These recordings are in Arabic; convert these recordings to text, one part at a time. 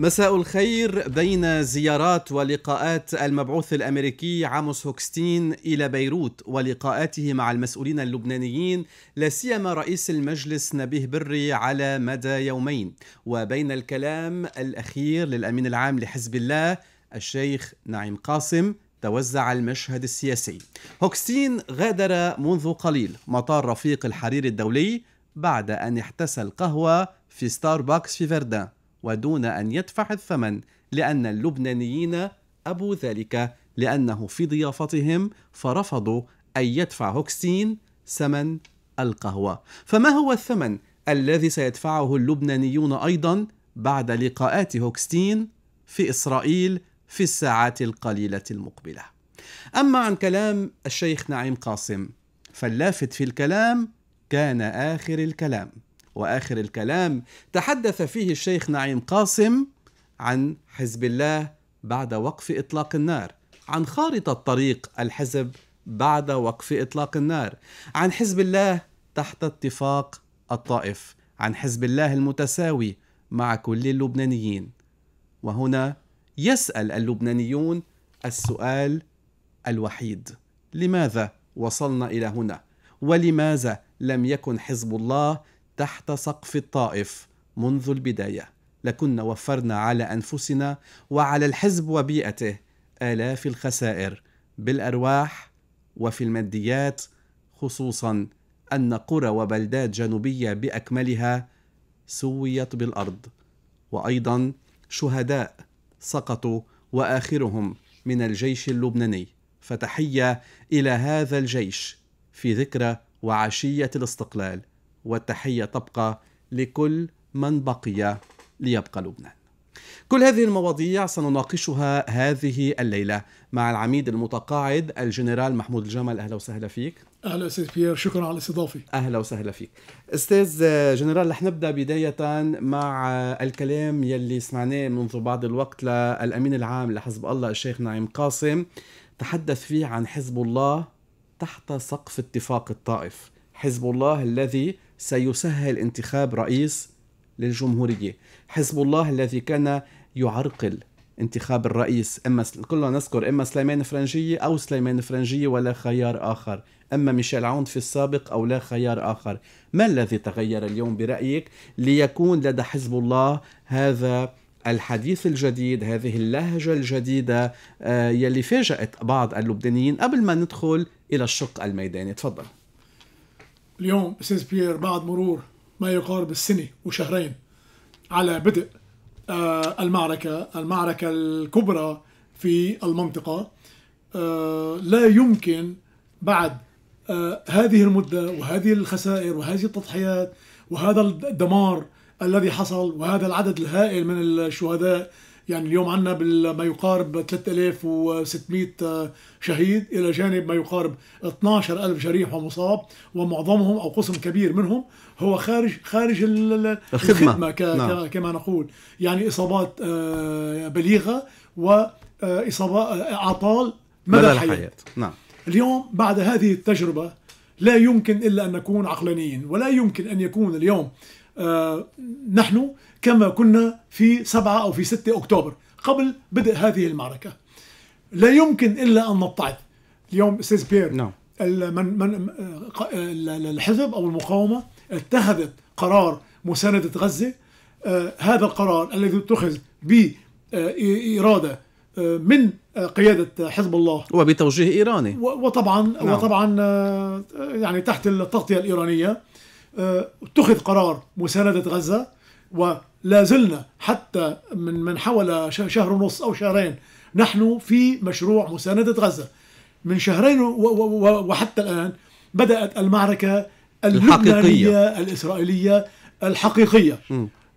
مساء الخير بين زيارات ولقاءات المبعوث الامريكي عاموس هوكستين الى بيروت ولقاءاته مع المسؤولين اللبنانيين لا سيما رئيس المجلس نبيه بري على مدى يومين وبين الكلام الاخير للامين العام لحزب الله الشيخ نعيم قاسم توزع المشهد السياسي هوكستين غادر منذ قليل مطار رفيق الحرير الدولي بعد ان احتسى القهوه في ستاربكس في فردان ودون أن يدفع الثمن لأن اللبنانيين أبوا ذلك لأنه في ضيافتهم فرفضوا أن يدفع هوكسين ثمن القهوة فما هو الثمن الذي سيدفعه اللبنانيون أيضا بعد لقاءات هوكستين في إسرائيل في الساعات القليلة المقبلة أما عن كلام الشيخ نعيم قاسم فاللافت في الكلام كان آخر الكلام واخر الكلام تحدث فيه الشيخ نعيم قاسم عن حزب الله بعد وقف اطلاق النار عن خارطه طريق الحزب بعد وقف اطلاق النار عن حزب الله تحت اتفاق الطائف عن حزب الله المتساوي مع كل اللبنانيين وهنا يسال اللبنانيون السؤال الوحيد لماذا وصلنا الى هنا ولماذا لم يكن حزب الله تحت سقف الطائف منذ البدايه لكنا وفرنا على انفسنا وعلى الحزب وبيئته الاف الخسائر بالارواح وفي الماديات خصوصا ان قرى وبلدات جنوبيه باكملها سويت بالارض وايضا شهداء سقطوا واخرهم من الجيش اللبناني فتحيه الى هذا الجيش في ذكرى وعشيه الاستقلال والتحية تبقى لكل من بقي ليبقى لبنان كل هذه المواضيع سنناقشها هذه الليلة مع العميد المتقاعد الجنرال محمود الجمل أهلا وسهلا فيك أهلا أستاذ بيير شكرا على الاستضافة أهلا وسهلا فيك أستاذ جنرال رح نبدأ بداية مع الكلام يلي سمعناه منذ بعض الوقت للأمين العام لحزب الله الشيخ نعيم قاسم تحدث فيه عن حزب الله تحت سقف اتفاق الطائف حزب الله الذي سيسهل انتخاب رئيس للجمهورية حزب الله الذي كان يعرقل انتخاب الرئيس اما كلنا نذكر اما سليمان فرنجيه او سليمان فرنجيه ولا خيار اخر اما ميشيل عون في السابق او لا خيار اخر ما الذي تغير اليوم برايك ليكون لدى حزب الله هذا الحديث الجديد هذه اللهجة الجديدة آه، يلي فاجأت بعض اللبنانيين قبل ما ندخل إلى الشق الميداني تفضل اليوم سيز بيير بعد مرور ما يقارب السنة وشهرين على بدء آه، المعركة المعركة الكبرى في المنطقة آه، لا يمكن بعد آه، هذه المدة وهذه الخسائر وهذه التضحيات وهذا الدمار الذي حصل وهذا العدد الهائل من الشهداء يعني اليوم عندنا بما يقارب 3600 شهيد إلى جانب ما يقارب 12000 جريح ومصاب ومعظمهم أو قسم كبير منهم هو خارج خارج الخدمة, الخدمة ك نعم. كما نقول يعني إصابات آه، بليغة وإصابات آه، آه، أعطال مدى الحياة. الحياة نعم اليوم بعد هذه التجربة لا يمكن إلا أن نكون عقلانيين ولا يمكن أن يكون اليوم آه، نحن كما كنا في 7 أو في 6 أكتوبر قبل بدء هذه المعركة لا يمكن إلا أن نبتعد اليوم أستاذ بير no. من من الحزب أو المقاومة اتخذت قرار مساندة غزة آه، هذا القرار الذي اتخذ بإرادة آه، من قيادة حزب الله وبتوجيه إيراني وطبعا no. نعم. وطبعا يعني تحت التغطية الإيرانية آه، اتخذ قرار مساندة غزة ولا زلنا حتى من من حول شهر ونص أو شهرين نحن في مشروع مساندة غزة من شهرين وحتى الآن بدأت المعركة اللبنانية الحقيقية. الإسرائيلية الحقيقية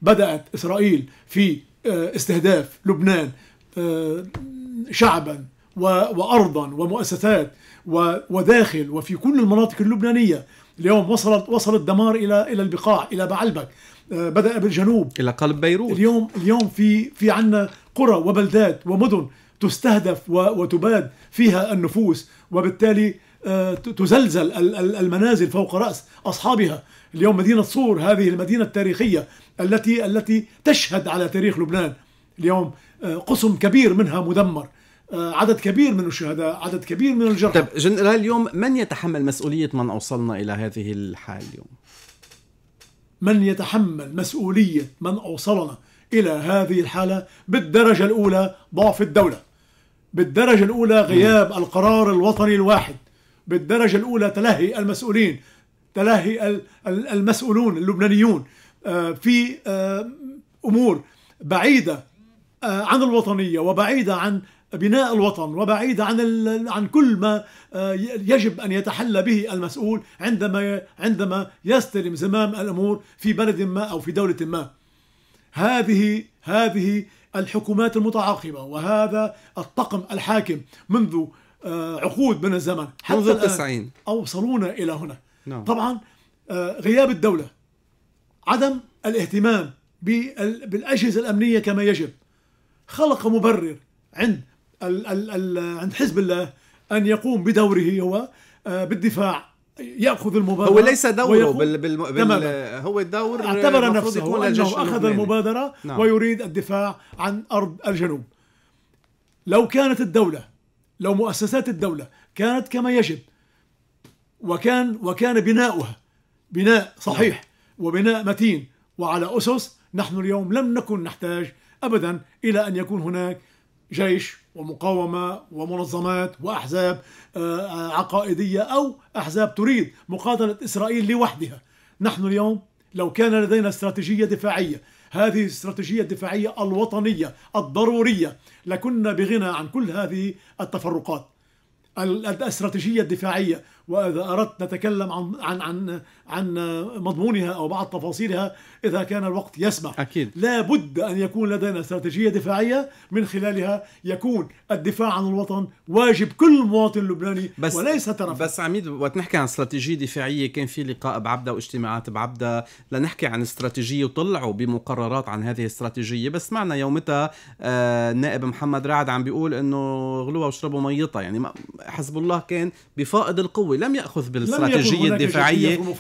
بدأت إسرائيل في آه، استهداف لبنان آه، شعبا وأرضا ومؤسسات وداخل وفي كل المناطق اللبنانية اليوم وصلت وصل الدمار الى الى البقاع الى بعلبك آه، بدا بالجنوب الى قلب بيروت اليوم اليوم في في عندنا قرى وبلدات ومدن تستهدف وتباد فيها النفوس وبالتالي آه، تزلزل المنازل فوق راس اصحابها اليوم مدينه صور هذه المدينه التاريخيه التي التي تشهد على تاريخ لبنان اليوم آه، قسم كبير منها مدمر آه، عدد كبير من الشهداء عدد كبير من الجرحى طيب جنرال اليوم من يتحمل مسؤولية من أوصلنا إلى هذه الحال اليوم؟ من يتحمل مسؤولية من أوصلنا إلى هذه الحالة بالدرجة الأولى ضعف الدولة بالدرجة الأولى غياب م. القرار الوطني الواحد بالدرجة الأولى تلهي المسؤولين تلهي المسؤولون اللبنانيون آه، في آه، أمور بعيدة عن الوطنية وبعيدة عن بناء الوطن وبعيد عن عن كل ما آه، يجب ان يتحلى به المسؤول عندما عندما يستلم زمام الامور في بلد ما او في دوله ما. هذه هذه الحكومات المتعاقبه وهذا الطقم الحاكم منذ آه، عقود من الزمن حتى منذ التسعين اوصلونا الى هنا. نعم. طبعا آه، غياب الدوله عدم الاهتمام بالاجهزه الامنيه كما يجب خلق مبرر عند ال ال ال عند حزب الله ان يقوم بدوره هو آه، بالدفاع ياخذ المبادره هو ليس دوره بال بال بال هو الدور اعتبر نفسه انه اخذ المبادره نعم. ويريد الدفاع عن ارض الجنوب لو كانت الدوله لو مؤسسات الدوله كانت كما يجب وكان وكان بناؤها بناء صحيح نعم. وبناء متين وعلى اسس نحن اليوم لم نكن نحتاج ابدا الى ان يكون هناك جيش ومقاومة ومنظمات وأحزاب آه، آه، عقائدية أو أحزاب تريد مقاتلة إسرائيل لوحدها نحن اليوم لو كان لدينا استراتيجية دفاعية هذه الاستراتيجية الدفاعية الوطنية الضرورية لكنا بغنى عن كل هذه التفرقات الاستراتيجية الدفاعية واذا اردت نتكلم عن عن عن عن مضمونها او بعض تفاصيلها اذا كان الوقت يسمح اكيد لابد ان يكون لدينا استراتيجيه دفاعيه من خلالها يكون الدفاع عن الوطن واجب كل مواطن لبناني بس وليس ترف بس عميد وقت نحكي عن استراتيجيه دفاعيه كان في لقاء بعبدا واجتماعات بعبدا لنحكي عن استراتيجيه وطلعوا بمقررات عن هذه الاستراتيجيه بس معنا يومتها النائب آه، نائب محمد رعد عم بيقول انه غلوها واشربوا ميتها يعني حزب الله كان بفائض القوه لم ياخذ بالاستراتيجيه الدفاعيه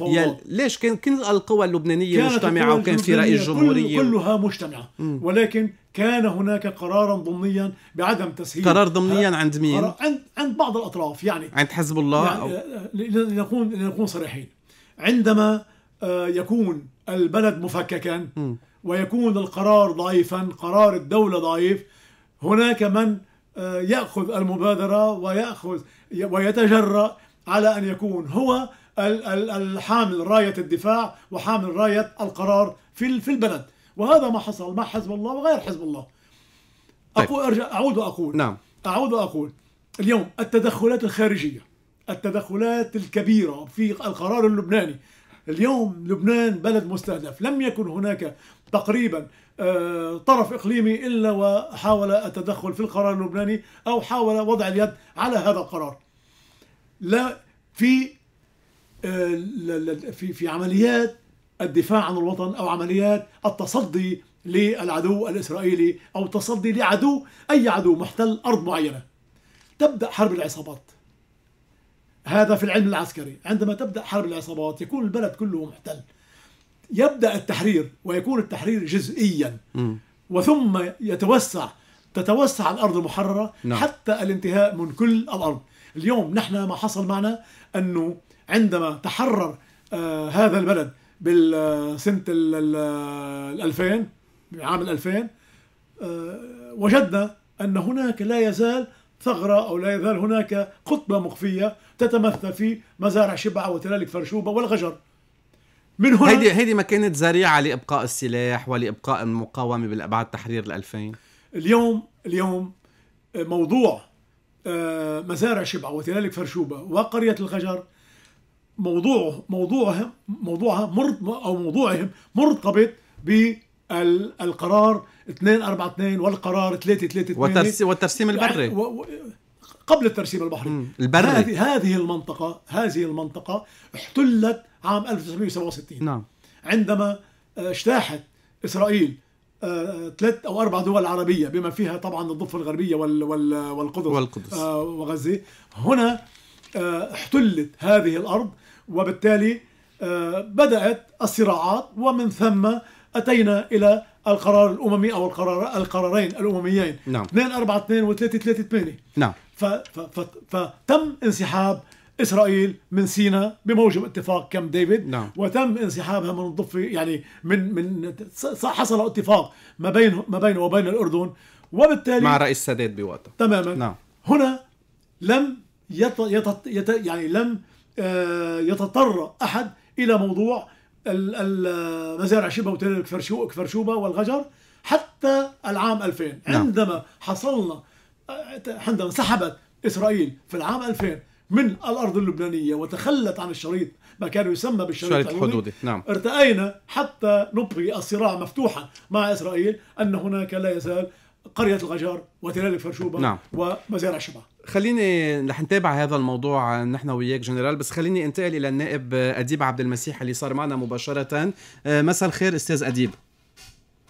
ليش كان كل القوى اللبنانيه مجتمعه وكان في راي جمهوريه كلها مجتمعه ولكن كان هناك قرارا ضمنيا بعدم تسهيل قرار ضمنيا عند مين؟ عند عند بعض الاطراف يعني عند حزب الله يعني أو... آه، لنكون لنكون صريحين عندما آه، يكون البلد مفككا ويكون القرار ضعيفا قرار الدولة ضعيف هناك من آه، يأخذ المبادرة ويأخذ ويتجرأ على أن يكون هو الحامل راية الدفاع وحامل راية القرار في في البلد وهذا ما حصل مع حزب الله وغير حزب الله طيب. أقول أرجع أعود وأقول نعم أعود وأقول اليوم التدخلات الخارجية التدخلات الكبيرة في القرار اللبناني اليوم لبنان بلد مستهدف لم يكن هناك تقريبا آه، طرف إقليمي إلا وحاول التدخل في القرار اللبناني أو حاول وضع اليد على هذا القرار لا في آه، في في عمليات الدفاع عن الوطن او عمليات التصدي للعدو الاسرائيلي او التصدي لعدو اي عدو محتل ارض معينه. تبدا حرب العصابات. هذا في العلم العسكري، عندما تبدا حرب العصابات يكون البلد كله محتل. يبدا التحرير ويكون التحرير جزئيا م. وثم يتوسع تتوسع الارض المحرره نعم. حتى الانتهاء من كل الارض اليوم نحن ما حصل معنا أنه عندما تحرر آه، هذا البلد بالسنة ال 2000 عام 2000 آه، وجدنا أن هناك لا يزال ثغرة أو لا يزال هناك قطبة مخفية تتمثل في مزارع شبعة وتلالك فرشوبة والغجر من هنا هيدي هيدي ما كانت ذريعة لإبقاء السلاح ولإبقاء المقاومة بالأبعاد تحرير الألفين اليوم اليوم موضوع آه، مزارع شبعة وتلالك فرشوبة وقرية الخجر موضوعه موضوعها موضوعها مرت او موضوعهم مرتبط بالقرار 242 والقرار 332 والترسيم يعني البري قبل الترسيم البحري البري هذه هذه المنطقة هذه المنطقة احتلت عام 1967 نعم عندما آه، اجتاحت اسرائيل آه، ثلاث او اربع دول عربيه بما فيها طبعا الضفه الغربيه وال وال والقدس, والقدس. آه، وغزه هنا آه، احتلت هذه الارض وبالتالي بدات الصراعات ومن ثم اتينا الى القرار الاممي او القرار القرارين الامميين نعم 2 4 2 و 3 3 8 نعم فتم انسحاب إسرائيل من سيناء بموجب اتفاق كامب ديفيد نعم. وتم انسحابها من الضفة يعني من من حصل اتفاق ما بين ما بين وبين الأردن وبالتالي مع رئيس السادات بوقتها تماما نعم. هنا لم يت يت يت يعني لم آه، يتطرق أحد إلى موضوع المزارع شبه وتلال كفرشوبة والغجر حتى العام 2000 نعم. عندما حصلنا آه، عندما انسحبت إسرائيل في العام 2000 من الأرض اللبنانية وتخلت عن الشريط ما كان يسمى بالشريط الحدودي نعم. ارتأينا حتى نبقي الصراع مفتوحا مع إسرائيل أن هناك لا يزال قرية الغجار وتلال الفرشوبة نعم. ومزارع الشبع خليني رح نتابع هذا الموضوع نحن وياك جنرال بس خليني انتقل إلى النائب أديب عبد المسيح اللي صار معنا مباشرة آه، مساء الخير أستاذ أديب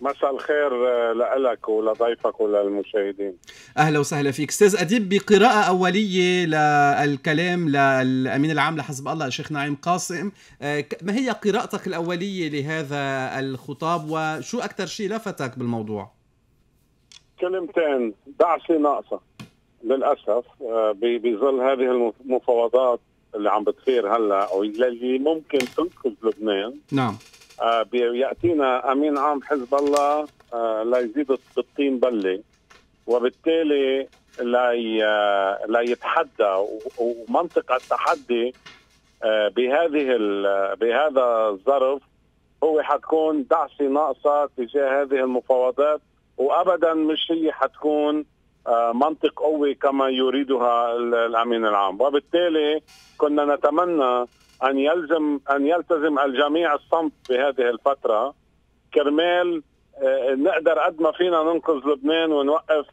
مساء الخير آه، لك ولضيفك وللمشاهدين اهلا وسهلا فيك استاذ اديب بقراءه اوليه للكلام للامين العام لحزب الله الشيخ نعيم قاسم آه، ما هي قراءتك الاوليه لهذا الخطاب وشو اكثر شيء لفتك بالموضوع كلمتين دعسه ناقصه للاسف آه، بظل هذه المفاوضات اللي عم بتصير هلا واللي ممكن تنقذ لبنان نعم بياتينا امين عام حزب الله آه، ليزيد بالطين بله وبالتالي لا لا يتحدى ومنطق التحدي آه، بهذه بهذا الظرف هو حتكون دعسه ناقصه تجاه هذه المفاوضات وابدا مش هي حتكون آه، منطق قوي كما يريدها الامين العام وبالتالي كنا نتمنى ان يلزم ان يلتزم الجميع الصمت بهذه الفتره كرمال آه، نقدر قد ما فينا ننقذ لبنان ونوقف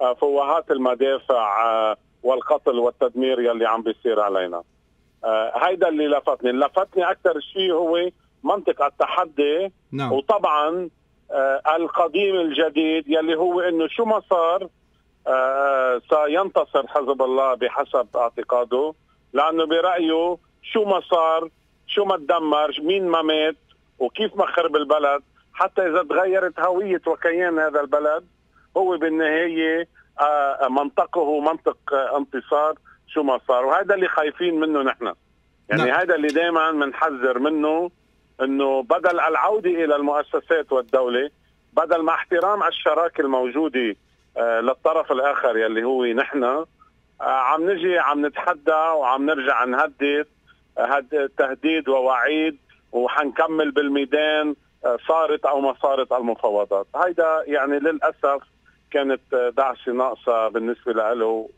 آه، فوهات المدافع آه، والقتل والتدمير يلي عم بيصير علينا هيدا اللي لفتني لفتني اكثر شيء هو منطق التحدي نعم. وطبعا القديم الجديد يلي هو انه شو ما صار سينتصر حزب الله بحسب اعتقاده لانه برايه شو ما صار شو ما تدمر مين ما مات وكيف ما خرب البلد حتى إذا تغيرت هوية وكيان هذا البلد هو بالنهاية آه، آه، منطقه منطق آه، انتصار شو ما صار وهذا اللي خايفين منه نحن يعني نعم. هذا اللي دائما بنحذر منه انه بدل العوده الى المؤسسات والدوله بدل ما احترام الشراكه الموجوده للطرف الاخر يلي هو نحن عم نجي عم نتحدى وعم نرجع نهدد تهديد ووعيد وحنكمل بالميدان آه، صارت او ما صارت المفاوضات هيدا يعني للاسف كانت دعسه آه، ناقصه بالنسبه له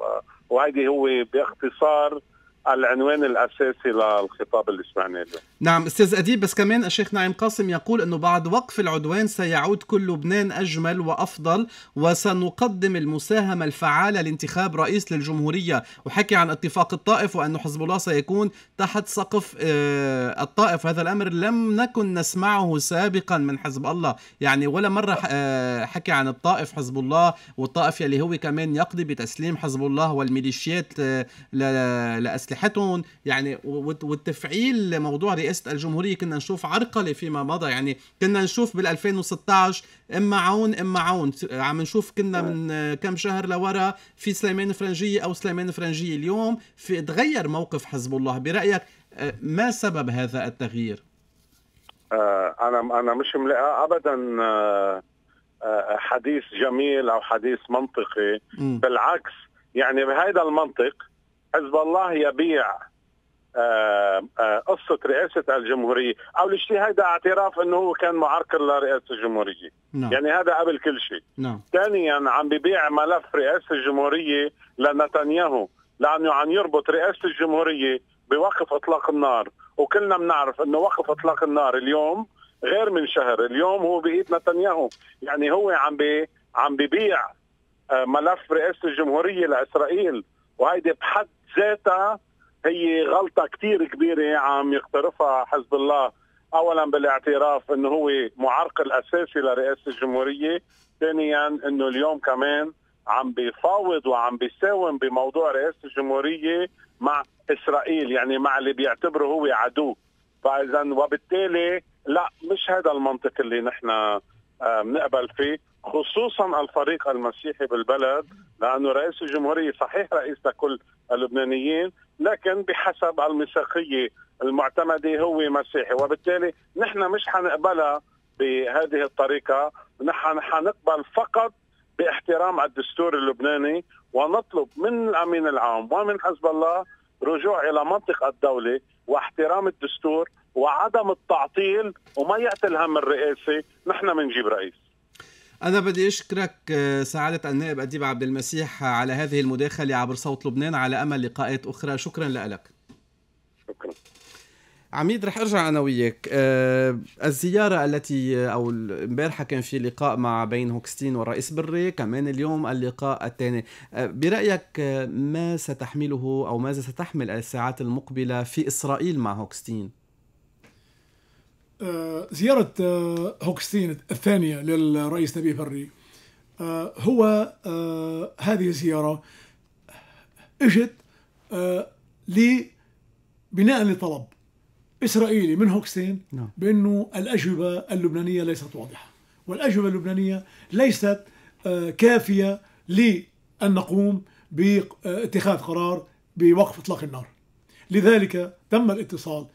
آه، وهيدي هو باختصار العنوان الاساسي للخطاب اللي سمعناه اليوم نعم استاذ اديب بس كمان الشيخ نعيم قاسم يقول انه بعد وقف العدوان سيعود كل لبنان اجمل وافضل وسنقدم المساهمه الفعاله لانتخاب رئيس للجمهوريه وحكي عن اتفاق الطائف وانه حزب الله سيكون تحت سقف آه، الطائف هذا الامر لم نكن نسمعه سابقا من حزب الله يعني ولا مره آه، حكي عن الطائف حزب الله والطائف يلي هو كمان يقضي بتسليم حزب الله والميليشيات آه، لاسلحه تحتهم يعني والتفعيل لموضوع رئاسه الجمهوريه كنا نشوف عرقله فيما مضى يعني كنا نشوف بال 2016 اما عون اما عون عم نشوف كنا من كم شهر لورا في سليمان فرنجيه او سليمان فرنجيه اليوم في تغير موقف حزب الله برايك آه، ما سبب هذا التغيير؟ آه، انا انا مش ملاقي ابدا آه، حديث جميل او حديث منطقي م. بالعكس يعني بهذا المنطق حزب الله يبيع آه، آه، قصة رئاسة الجمهورية أو الشيء هذا اعتراف أنه هو كان معرقل لرئاسة الجمهورية لا. نعم. يعني هذا قبل كل شيء no. نعم. ثانيا عم ببيع ملف رئاسة الجمهورية لنتنياهو لأنه عم يربط رئاسة الجمهورية بوقف إطلاق النار وكلنا بنعرف أنه وقف إطلاق النار اليوم غير من شهر اليوم هو بإيد نتنياهو يعني هو عم بي عم ببيع آه، ملف رئاسة الجمهورية لإسرائيل وهيدي بحد ذاتها هي غلطه كثير كبيره عم يقترفها حزب الله اولا بالاعتراف انه هو معرقل اساسي لرئاسه الجمهوريه، ثانيا انه اليوم كمان عم بيفاوض وعم بيساوم بموضوع رئاسه الجمهوريه مع اسرائيل يعني مع اللي بيعتبره هو عدو فاذا وبالتالي لا مش هذا المنطق اللي نحن بنقبل فيه خصوصا الفريق المسيحي بالبلد لانه رئيس الجمهوريه صحيح رئيس لكل اللبنانيين لكن بحسب الميثاقيه المعتمده هو مسيحي وبالتالي نحن مش حنقبلها بهذه الطريقه نحن حنقبل فقط باحترام الدستور اللبناني ونطلب من الامين العام ومن حزب الله رجوع الى منطق الدوله واحترام الدستور وعدم التعطيل وما يأتي هم الرئاسه نحن منجيب رئيس أنا بدي أشكرك آه، سعادة النائب أديب عبد المسيح على هذه المداخلة عبر صوت لبنان على أمل لقاءات أخرى شكرا لك شكرا عميد رح ارجع انا وياك أه الزياره التي آه، او امبارحه كان في لقاء مع بين هوكستين والرئيس بري كمان اليوم اللقاء الثاني أه برايك آه، ما ستحمله او ماذا ستحمل الساعات المقبله في اسرائيل مع هوكستين آه، زيارة آه، هوكستين الثانية للرئيس نبيه بري آه، هو هذه الزيارة اجت بناء لطلب إسرائيلي من هوكستين نعم. بأنه الأجوبة اللبنانية ليست واضحة والأجوبة اللبنانية ليست كافية لأن نقوم باتخاذ قرار بوقف إطلاق النار لذلك تم الاتصال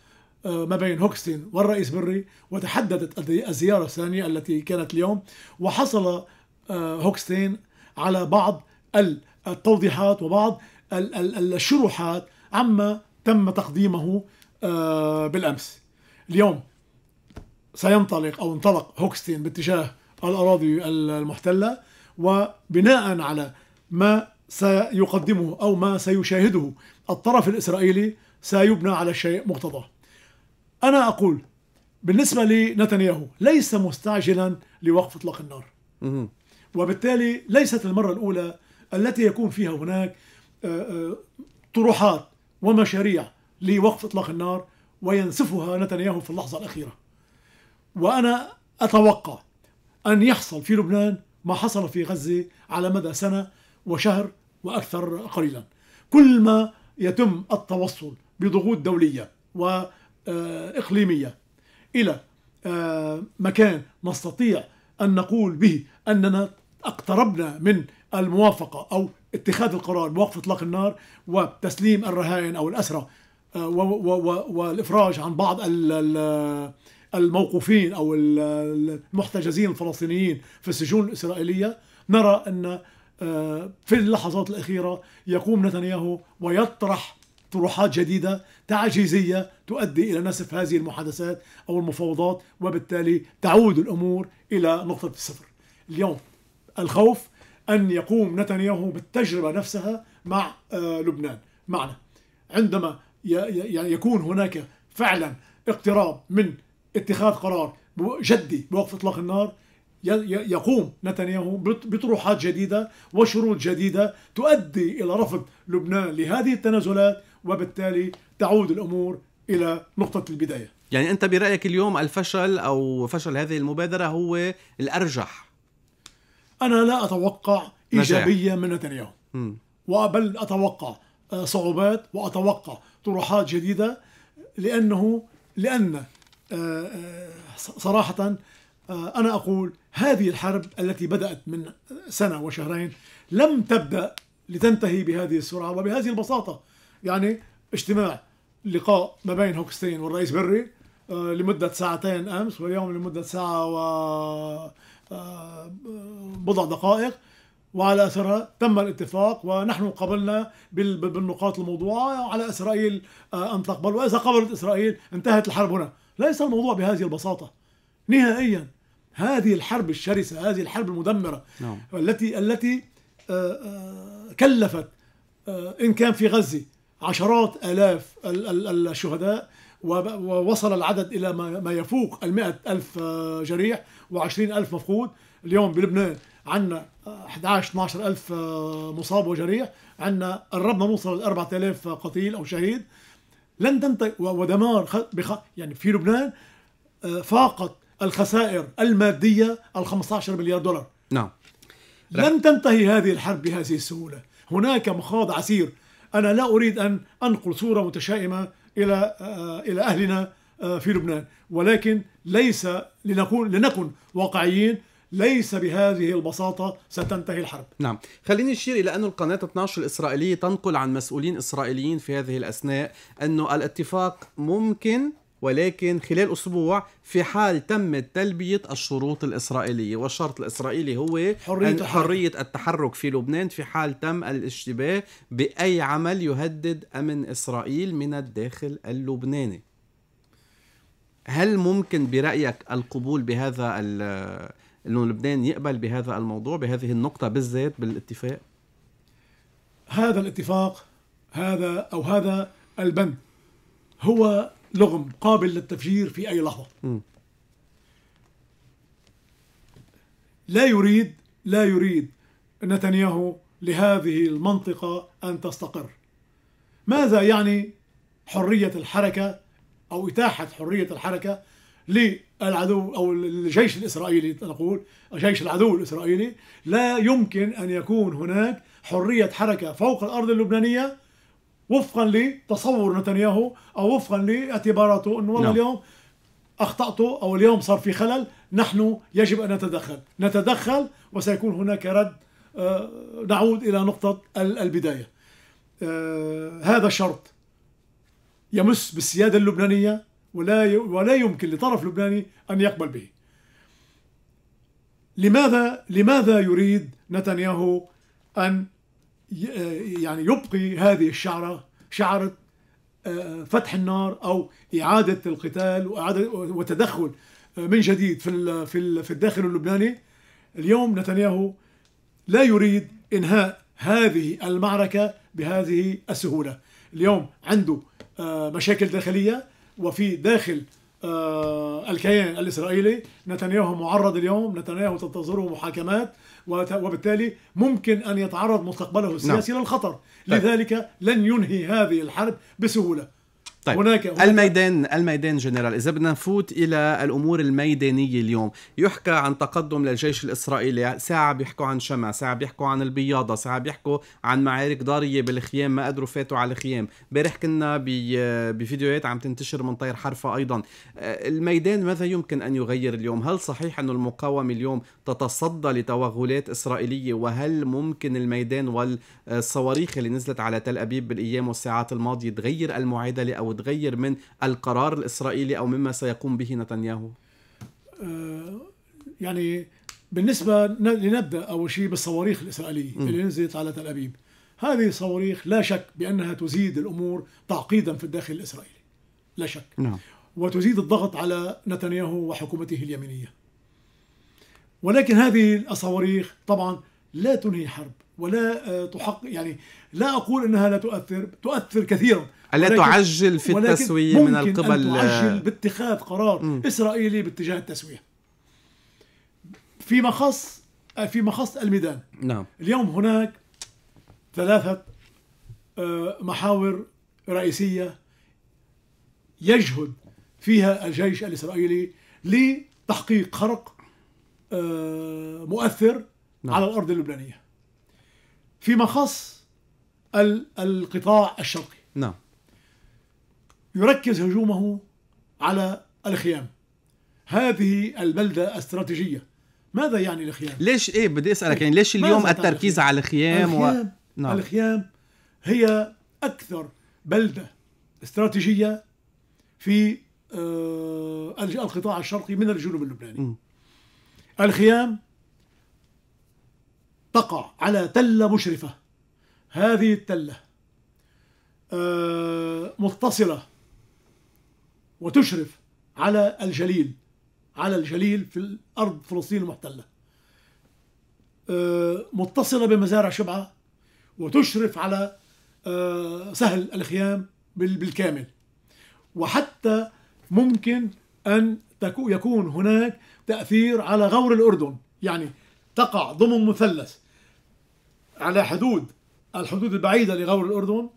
ما بين هوكستين والرئيس بري وتحددت الزيارة الثانية التي كانت اليوم وحصل آه، هوكستين على بعض التوضيحات وبعض الشروحات عما تم تقديمه آه، بالأمس اليوم سينطلق أو انطلق هوكستين باتجاه الأراضي المحتلة وبناء على ما سيقدمه أو ما سيشاهده الطرف الإسرائيلي سيبنى على شيء مقتضاه أنا أقول بالنسبة لنتنياهو ليس مستعجلا لوقف إطلاق النار وبالتالي ليست المرة الأولى التي يكون فيها هناك آه، آه، طروحات ومشاريع لوقف إطلاق النار وينسفها نتنياهو في اللحظة الأخيرة وأنا أتوقع أن يحصل في لبنان ما حصل في غزة على مدى سنة وشهر وأكثر قليلا كل ما يتم التوصل بضغوط دولية و آه، إقليمية إلى آه، مكان نستطيع أن نقول به أننا اقتربنا من الموافقة أو اتخاذ القرار بوقف إطلاق النار وتسليم الرهائن أو الأسرى آه، والإفراج عن بعض الموقوفين أو المحتجزين الفلسطينيين في السجون الإسرائيلية نرى أن في اللحظات الأخيرة يقوم نتنياهو ويطرح طروحات جديدة تعجيزية تؤدي إلى نسف هذه المحادثات أو المفاوضات وبالتالي تعود الأمور إلى نقطة الصفر اليوم الخوف أن يقوم نتنياهو بالتجربة نفسها مع آه، لبنان معنا عندما يعني يكون هناك فعلا اقتراب من اتخاذ قرار جدي بوقف اطلاق النار يقوم نتنياهو بطروحات جديده وشروط جديده تؤدي الى رفض لبنان لهذه التنازلات وبالتالي تعود الامور الى نقطه البدايه يعني انت برايك اليوم الفشل او فشل هذه المبادره هو الارجح انا لا اتوقع ايجابيه من نتنياهو وبل اتوقع آه، صعوبات واتوقع طروحات جديده لانه لان آه، آه، صراحه انا اقول هذه الحرب التي بدات من سنه وشهرين لم تبدا لتنتهي بهذه السرعه وبهذه البساطه يعني اجتماع لقاء ما بين هوكستين والرئيس بري آه، لمدة ساعتين أمس واليوم لمدة ساعة و آه، آه، بضع دقائق وعلى أثرها تم الاتفاق ونحن قبلنا بالنقاط الموضوعة على إسرائيل أن تقبل وإذا قبلت إسرائيل انتهت الحرب هنا ليس الموضوع بهذه البساطة نهائيا هذه الحرب الشرسة هذه الحرب المدمرة نعم. التي التي كلفت إن كان في غزة عشرات آلاف الشهداء ووصل العدد إلى ما يفوق المئة ألف آه، جريح وعشرين ألف مفقود اليوم بلبنان عندنا 11 12 ألف آه، مصاب وجريح عندنا قربنا نوصل ل 4000 قتيل أو شهيد لن تنتهي ودمار بخ... يعني في لبنان آه، فاقت الخسائر المادية ال 15 مليار دولار نعم لن تنتهي هذه الحرب بهذه السهولة هناك مخاض عسير أنا لا أريد أن أنقل صورة متشائمة إلى آه، إلى أهلنا آه، في لبنان ولكن ليس لنكون لنكن واقعيين ليس بهذه البساطة ستنتهي الحرب نعم خليني أشير إلى أن القناة 12 الإسرائيلية تنقل عن مسؤولين إسرائيليين في هذه الأثناء أنه الاتفاق ممكن ولكن خلال أسبوع في حال تمت تلبية الشروط الإسرائيلية والشرط الإسرائيلي هو حرية, حرية التحرك في لبنان في حال تم الاشتباه بأي عمل يهدد أمن إسرائيل من الداخل اللبناني هل ممكن برأيك القبول بهذا أنه لبنان يقبل بهذا الموضوع بهذه النقطة بالذات بالاتفاق؟ هذا الاتفاق هذا أو هذا البند هو لغم قابل للتفجير في أي لحظة لا يريد لا يريد نتنياهو لهذه المنطقة أن تستقر ماذا يعني حرية الحركة أو إتاحة حرية الحركة للعدو أو الجيش الإسرائيلي نقول جيش العدو الإسرائيلي لا يمكن أن يكون هناك حرية حركة فوق الأرض اللبنانية وفقا لتصور نتنياهو او وفقا لاعتباراته انه والله نعم. اليوم اخطاته او اليوم صار في خلل نحن يجب ان نتدخل نتدخل وسيكون هناك رد آه، نعود الى نقطه البدايه آه، هذا الشرط يمس بالسياده اللبنانيه ولا ولا يمكن لطرف لبناني ان يقبل به لماذا لماذا يريد نتنياهو ان يعني يبقي هذه الشعرة شعرة آه، فتح النار أو إعادة القتال وإعادة وتدخل آه، من جديد في في في الداخل اللبناني اليوم نتنياهو لا يريد إنهاء هذه المعركة بهذه السهولة اليوم عنده آه، مشاكل داخلية وفي داخل الكيان الإسرائيلي نتنياهو معرض اليوم نتنياهو تنتظره محاكمات وبالتالي ممكن أن يتعرض مستقبله السياسي نعم. للخطر طيب. لذلك لن ينهي هذه الحرب بسهولة طيب هناك, الميدان الميدان جنرال اذا بدنا نفوت الى الامور الميدانيه اليوم يحكى عن تقدم للجيش الاسرائيلي ساعه بيحكوا عن شمع ساعه بيحكوا عن البياضه ساعه بيحكوا عن معارك ضاريه بالخيام ما قدروا فاتوا على الخيام امبارح كنا بفيديوهات عم تنتشر من طير حرفه ايضا آه، الميدان ماذا يمكن ان يغير اليوم هل صحيح أن المقاومه اليوم تتصدى لتوغلات اسرائيليه وهل ممكن الميدان والصواريخ اللي نزلت على تل ابيب بالايام والساعات الماضيه تغير المعادله او تتغير من القرار الإسرائيلي أو مما سيقوم به نتنياهو آه، يعني بالنسبة لنبدأ أول شيء بالصواريخ الإسرائيلية م. اللي نزلت على تل أبيب هذه الصواريخ لا شك بأنها تزيد الأمور تعقيدا في الداخل الإسرائيلي لا شك نعم. وتزيد الضغط على نتنياهو وحكومته اليمينية ولكن هذه الصواريخ طبعا لا تنهي حرب ولا آه، تحق يعني لا اقول انها لا تؤثر تؤثر كثيرا الا تعجل في التسويه من القبل ممكن تعجل باتخاذ قرار م. اسرائيلي باتجاه التسويه في مخص آه، في مخص الميدان نعم اليوم هناك ثلاثه آه، محاور رئيسيه يجهد فيها الجيش الاسرائيلي لتحقيق خرق مؤثر نعم. على الأرض اللبنانية فيما خص القطاع الشرقي نعم يركز هجومه على الخيام هذه البلدة استراتيجية ماذا يعني الخيام؟ ليش ايه بدي اسالك يعني ليش اليوم التركيز على الخيام, الخيام و... نعم. الخيام هي اكثر بلدة استراتيجية في آه القطاع الشرقي من الجنوب اللبناني م. الخيام تقع على تلة مشرفة هذه التلة آه، متصلة وتشرف على الجليل على الجليل في الأرض فلسطين المحتلة آه، متصلة بمزارع شبعة وتشرف على آه، سهل الخيام بالكامل وحتى ممكن أن يكون هناك تأثير على غور الأردن يعني تقع ضمن مثلث على حدود الحدود البعيدة لغور الأردن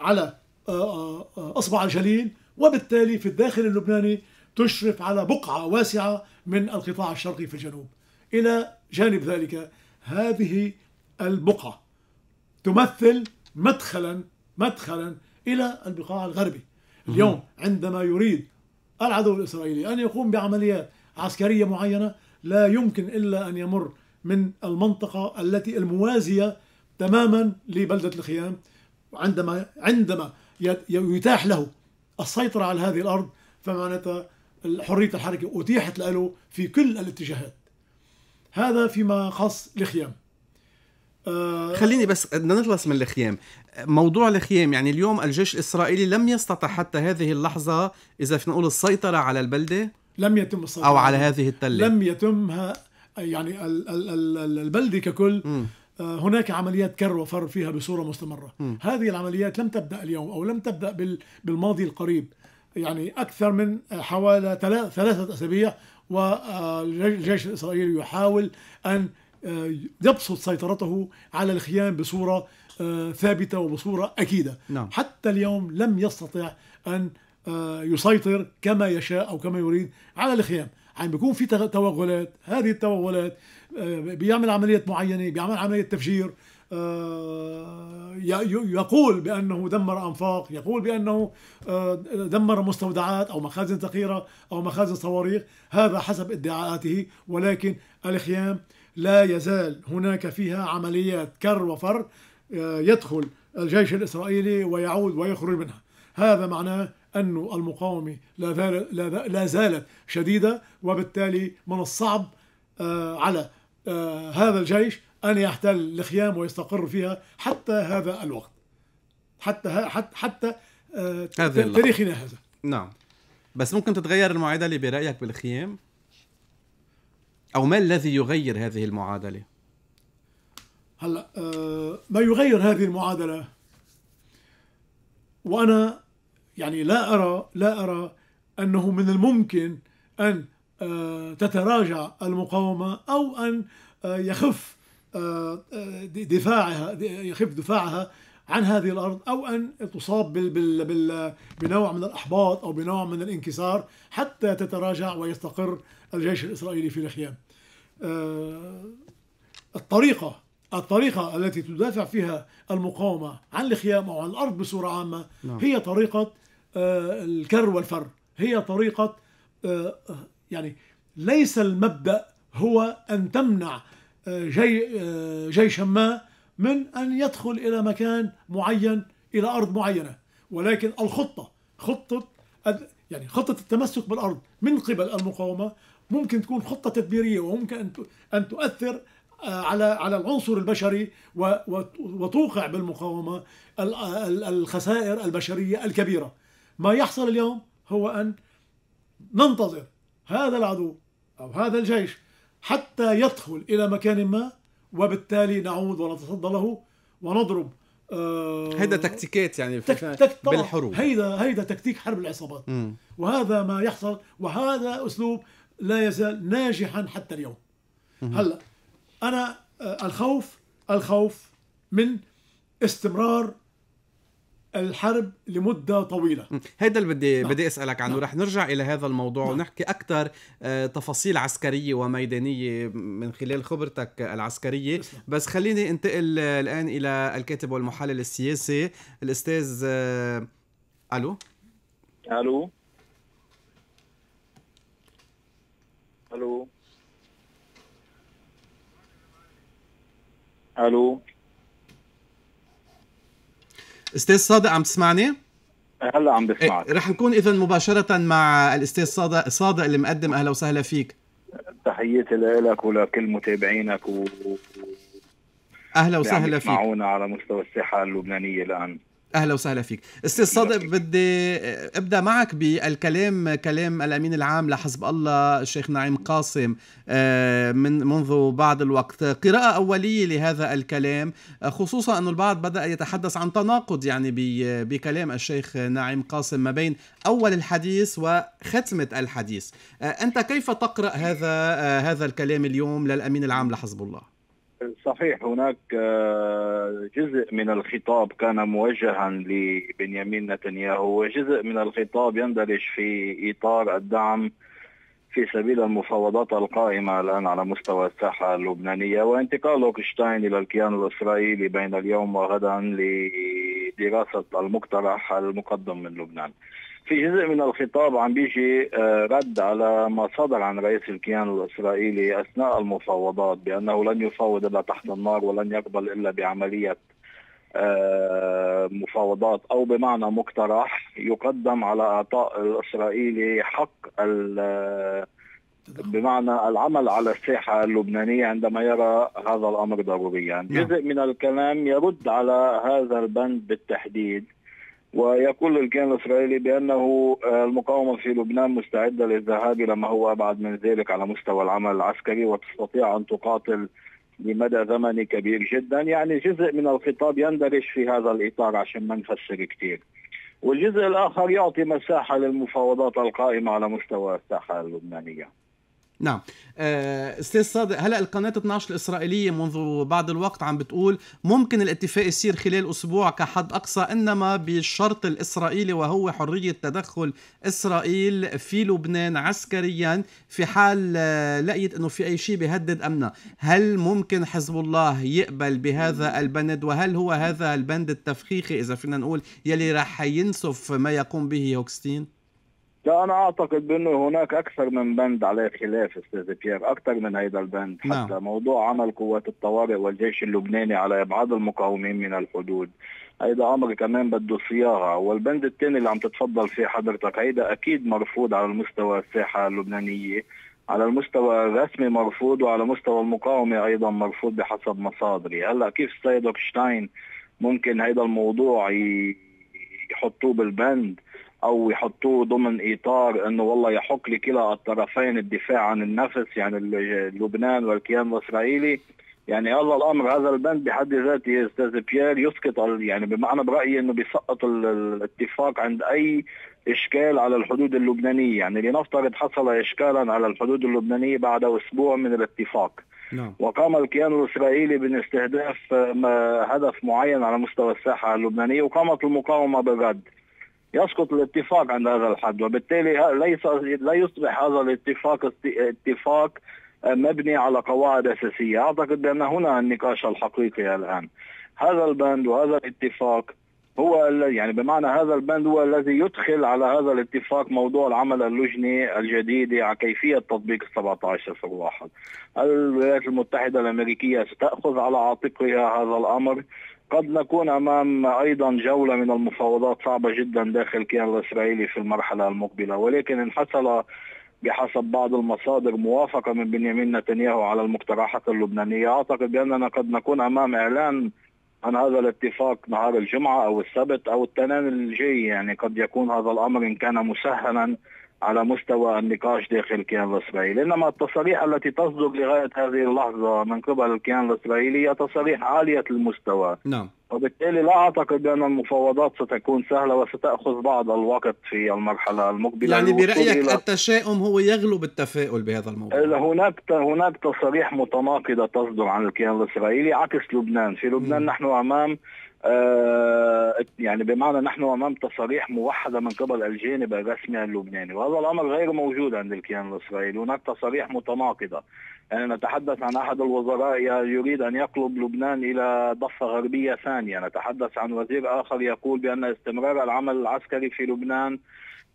على آه، آه، آه، أصبع الجليل وبالتالي في الداخل اللبناني تشرف على بقعة واسعة من القطاع الشرقي في الجنوب إلى جانب ذلك هذه البقعة تمثل مدخلا مدخلا إلى البقاع الغربي اليوم عندما يريد العدو الإسرائيلي أن يقوم بعمليات عسكرية معينة لا يمكن إلا أن يمر من المنطقة التي الموازية تماما لبلدة الخيام عندما عندما يتاح له السيطرة على هذه الأرض فمعناتها حرية الحركة أتيحت له في كل الاتجاهات هذا فيما خص الخيام آه خليني بس بدنا نخلص من الخيام موضوع الخيام يعني اليوم الجيش الإسرائيلي لم يستطع حتى هذه اللحظة إذا فينا نقول السيطرة على البلدة لم يتم السيطرة أو على هذه التلة لم يتم يعني البلده ككل آه، هناك عمليات كر وفر فيها بصوره مستمره هذه العمليات لم تبدا اليوم او لم تبدا بالماضي القريب يعني اكثر من حوالي ثلاثه اسابيع والجيش آه، الاسرائيلي يحاول ان آه، يبسط سيطرته على الخيام بصوره ثابته وبصوره اكيده نعم. حتى اليوم لم يستطع ان يسيطر كما يشاء او كما يريد على الخيام عم بيكون في توغلات هذه التوغلات آه، بيعمل عملية معينة بيعمل عملية تفجير آه، يقول بأنه دمر أنفاق يقول بأنه آه، دمر مستودعات أو مخازن ذخيرة أو مخازن صواريخ هذا حسب ادعاءاته ولكن الخيام لا يزال هناك فيها عمليات كر وفر يدخل الجيش الإسرائيلي ويعود ويخرج منها هذا معناه أن المقاومة لا زالت شديدة وبالتالي من الصعب آه، على آه، هذا الجيش أن يحتل الخيام ويستقر فيها حتى هذا الوقت حتى حتى, آه، حتى تاريخنا هذا نعم بس ممكن تتغير المعادلة برأيك بالخيام أو ما الذي يغير هذه المعادلة هلا ما يغير هذه المعادلة وأنا يعني لا أرى لا أرى أنه من الممكن أن آه، تتراجع المقاومة أو أن آه، يخف آه، دفاعها يخف دفاعها عن هذه الارض او ان تصاب بنوع من الاحباط او بنوع من الانكسار حتى تتراجع ويستقر الجيش الاسرائيلي في الخيام. الطريقه الطريقه التي تدافع فيها المقاومه عن الخيام او عن الارض بصوره عامه نعم. هي طريقه الكر والفر، هي طريقه يعني ليس المبدأ هو أن تمنع آه، جي آه، جيشا ما من أن يدخل إلى مكان معين إلى أرض معينة ولكن الخطة خطة يعني خطة التمسك بالأرض من قبل المقاومة ممكن تكون خطة تدميرية وممكن أن تؤثر آه، على على العنصر البشري وتوقع بالمقاومة الخسائر البشرية الكبيرة ما يحصل اليوم هو أن ننتظر هذا العدو أو هذا الجيش حتى يدخل إلى مكان ما وبالتالي نعود ونتصدى له ونضرب آه هيدا تكتيكات يعني تك تك بالحروب هيدا هيدا تكتيك حرب العصابات مم. وهذا ما يحصل وهذا اسلوب لا يزال ناجحا حتى اليوم مم. هلا انا آه الخوف الخوف من استمرار الحرب لمدة طويلة هذا اللي بدي نعم. بدي أسألك عنه نعم. رح نرجع إلى هذا الموضوع نعم. ونحكي أكثر آه، تفاصيل عسكرية وميدانية من خلال خبرتك العسكرية نعم. بس خليني انتقل آه، الآن إلى الكاتب والمحلل السياسي الأستاذ آه، ألو ألو ألو ألو استاذ صادق عم تسمعني؟ هلا عم إيه، بسمعك رح نكون اذا مباشره مع الاستاذ صادق صادق اللي مقدم اهلا وسهلا فيك تحياتي لك ولكل متابعينك و اهلا وسهلا فيك معونا على مستوى الساحه اللبنانيه الان اهلا وسهلا فيك استاذ صادق بدي ابدا معك بالكلام كلام الامين العام لحزب الله الشيخ نعيم قاسم آه، من منذ بعض الوقت قراءه اوليه لهذا الكلام خصوصا انه البعض بدا يتحدث عن تناقض يعني بكلام الشيخ نعيم قاسم ما بين اول الحديث وختمه الحديث آه، انت كيف تقرا هذا آه، هذا الكلام اليوم للامين العام لحزب الله صحيح هناك آه، جزء من الخطاب كان موجها لبنيامين نتنياهو وجزء من الخطاب يندرج في اطار الدعم في سبيل المفاوضات القائمة الآن على مستوى الساحة اللبنانية وانتقال لوكشتاين إلى الكيان الإسرائيلي بين اليوم وغدا لدراسة المقترح المقدم من لبنان في جزء من الخطاب عم بيجي آه، رد على ما صدر عن رئيس الكيان الإسرائيلي أثناء المفاوضات بأنه لن يفاوض إلا تحت النار ولن يقبل إلا بعملية آه، مفاوضات او بمعنى مقترح يقدم على اعطاء الاسرائيلي حق بمعنى العمل على الساحه اللبنانيه عندما يرى هذا الامر ضروريا، نعم. جزء من الكلام يرد على هذا البند بالتحديد ويقول الكيان الاسرائيلي بانه آه، المقاومه في لبنان مستعده للذهاب الى ما هو ابعد من ذلك على مستوى العمل العسكري وتستطيع ان تقاتل لمدى زمني كبير جدا يعني جزء من الخطاب يندرج في هذا الإطار عشان ما نفسر كثير والجزء الآخر يعطي مساحة للمفاوضات القائمة على مستوى الساحة اللبنانية نعم آه، استاذ صادق هلا القناه 12 الاسرائيليه منذ بعض الوقت عم بتقول ممكن الاتفاق يصير خلال اسبوع كحد اقصى انما بالشرط الاسرائيلي وهو حريه تدخل اسرائيل في لبنان عسكريا في حال آه، لقيت انه في اي شيء بيهدد امنها، هل ممكن حزب الله يقبل بهذا البند وهل هو هذا البند التفخيخي اذا فينا نقول يلي راح ينسف ما يقوم به هوكستين؟ لا انا اعتقد بانه هناك اكثر من بند عليه خلاف استاذ بيير اكثر من هذا البند نعم. حتى نعم. موضوع عمل قوات الطوارئ والجيش اللبناني على ابعاد المقاومين من الحدود هيدا امر كمان بده صياغه والبند الثاني اللي عم تتفضل فيه حضرتك هيدا اكيد مرفوض على المستوى الساحه اللبنانيه على المستوى الرسمي مرفوض وعلى مستوى المقاومه ايضا مرفوض بحسب مصادري هلا كيف السيد اوكشتاين ممكن هيدا الموضوع يحطوه بالبند او يحطوه ضمن اطار انه والله يحق لكلا الطرفين الدفاع عن النفس يعني لبنان والكيان الاسرائيلي يعني هذا الامر هذا البند بحد ذاته استاذ بيير يسقط يعني بمعنى برايي انه بيسقط الاتفاق عند اي اشكال على الحدود اللبنانيه يعني لنفترض حصل اشكالا على الحدود اللبنانيه بعد اسبوع من الاتفاق نعم. وقام الكيان الاسرائيلي باستهداف آه، هدف معين على مستوى الساحه اللبنانيه وقامت المقاومه بالرد يسقط الاتفاق عند هذا الحد وبالتالي ليس لا يصبح هذا الاتفاق اتفاق آه، مبني على قواعد أساسية أعتقد بأن هنا النقاش الحقيقي الآن هذا البند وهذا الاتفاق هو الذي يعني بمعنى هذا البند هو الذي يدخل على هذا الاتفاق موضوع العمل اللجني الجديد على كيفية تطبيق ال 17 صباحا الولايات المتحدة الأمريكية ستأخذ على عاتقها هذا الأمر قد نكون أمام أيضا جولة من المفاوضات صعبة جدا داخل الكيان الإسرائيلي في المرحلة المقبلة ولكن إن حصل بحسب بعض المصادر موافقة من بنيامين نتنياهو على المقترحات اللبنانية أعتقد بأننا قد نكون أمام إعلان عن هذا الاتفاق نهار الجمعة أو السبت أو التنان الجاي يعني قد يكون هذا الأمر إن كان مسهلا على مستوى النقاش داخل الكيان الإسرائيلي إنما التصاريح التي تصدر لغاية هذه اللحظة من قبل الكيان الإسرائيلي هي تصاريح عالية المستوى نعم وبالتالي لا أعتقد بأن المفاوضات ستكون سهلة وستأخذ بعض الوقت في المرحلة المقبلة يعني برأيك إلى... التشاؤم هو يغلب التفاؤل بهذا الموضوع هناك هناك تصاريح متناقضة تصدر عن الكيان الإسرائيلي عكس لبنان في لبنان م. نحن أمام آه، يعني بمعنى نحن امام تصاريح موحده من قبل الجانب الرسمي اللبناني وهذا الامر غير موجود عند الكيان الاسرائيلي هناك تصاريح متناقضه يعني نتحدث عن احد الوزراء يريد ان يقلب لبنان الى ضفه غربيه ثانيه نتحدث عن وزير اخر يقول بان استمرار العمل العسكري في لبنان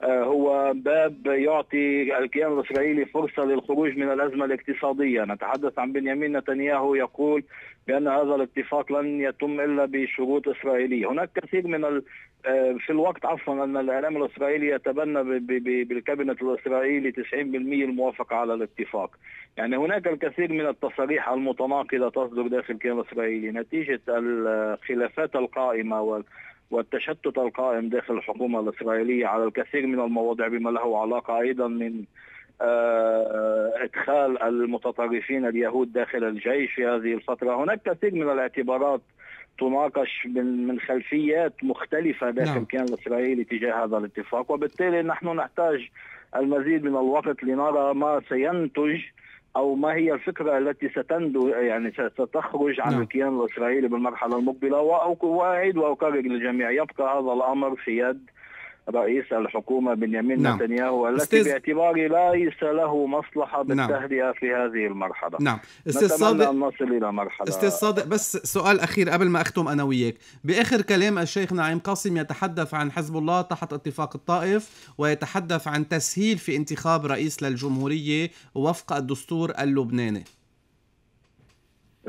آه، هو باب يعطي الكيان الإسرائيلي فرصة للخروج من الأزمة الاقتصادية نتحدث عن بنيامين نتنياهو يقول بأن هذا الاتفاق لن يتم إلا بشروط إسرائيلية هناك كثير من ال... آه، في الوقت عفوا أن الإعلام الإسرائيلي يتبنى ب... ب... بالكابينة الإسرائيلي 90% الموافقة على الاتفاق يعني هناك الكثير من التصاريح المتناقضة تصدر داخل الكيان الإسرائيلي نتيجة الخلافات القائمة وال... والتشتت القائم داخل الحكومة الإسرائيلية على الكثير من المواضيع بما له علاقة أيضا من آه، ادخال المتطرفين اليهود داخل الجيش في هذه الفتره، هناك كثير من الاعتبارات تناقش من من خلفيات مختلفه داخل نعم. الكيان الاسرائيلي تجاه هذا الاتفاق، وبالتالي نحن نحتاج المزيد من الوقت لنرى ما سينتج او ما هي الفكره التي ستندو يعني ستخرج عن نعم. الكيان الاسرائيلي بالمرحله المقبله واعيد واكرر للجميع يبقى هذا الامر في يد رئيس الحكومة بنيامين نعم. نتنياهو التي استاذ... باعتباري ليس له مصلحة نعم. بالتهدئة نعم. في هذه المرحلة نعم استاذ صادق أن نصل إلى مرحلة استاذ صادق بس سؤال أخير قبل ما أختم أنا وياك بآخر كلام الشيخ نعيم قاسم يتحدث عن حزب الله تحت اتفاق الطائف ويتحدث عن تسهيل في انتخاب رئيس للجمهورية وفق الدستور اللبناني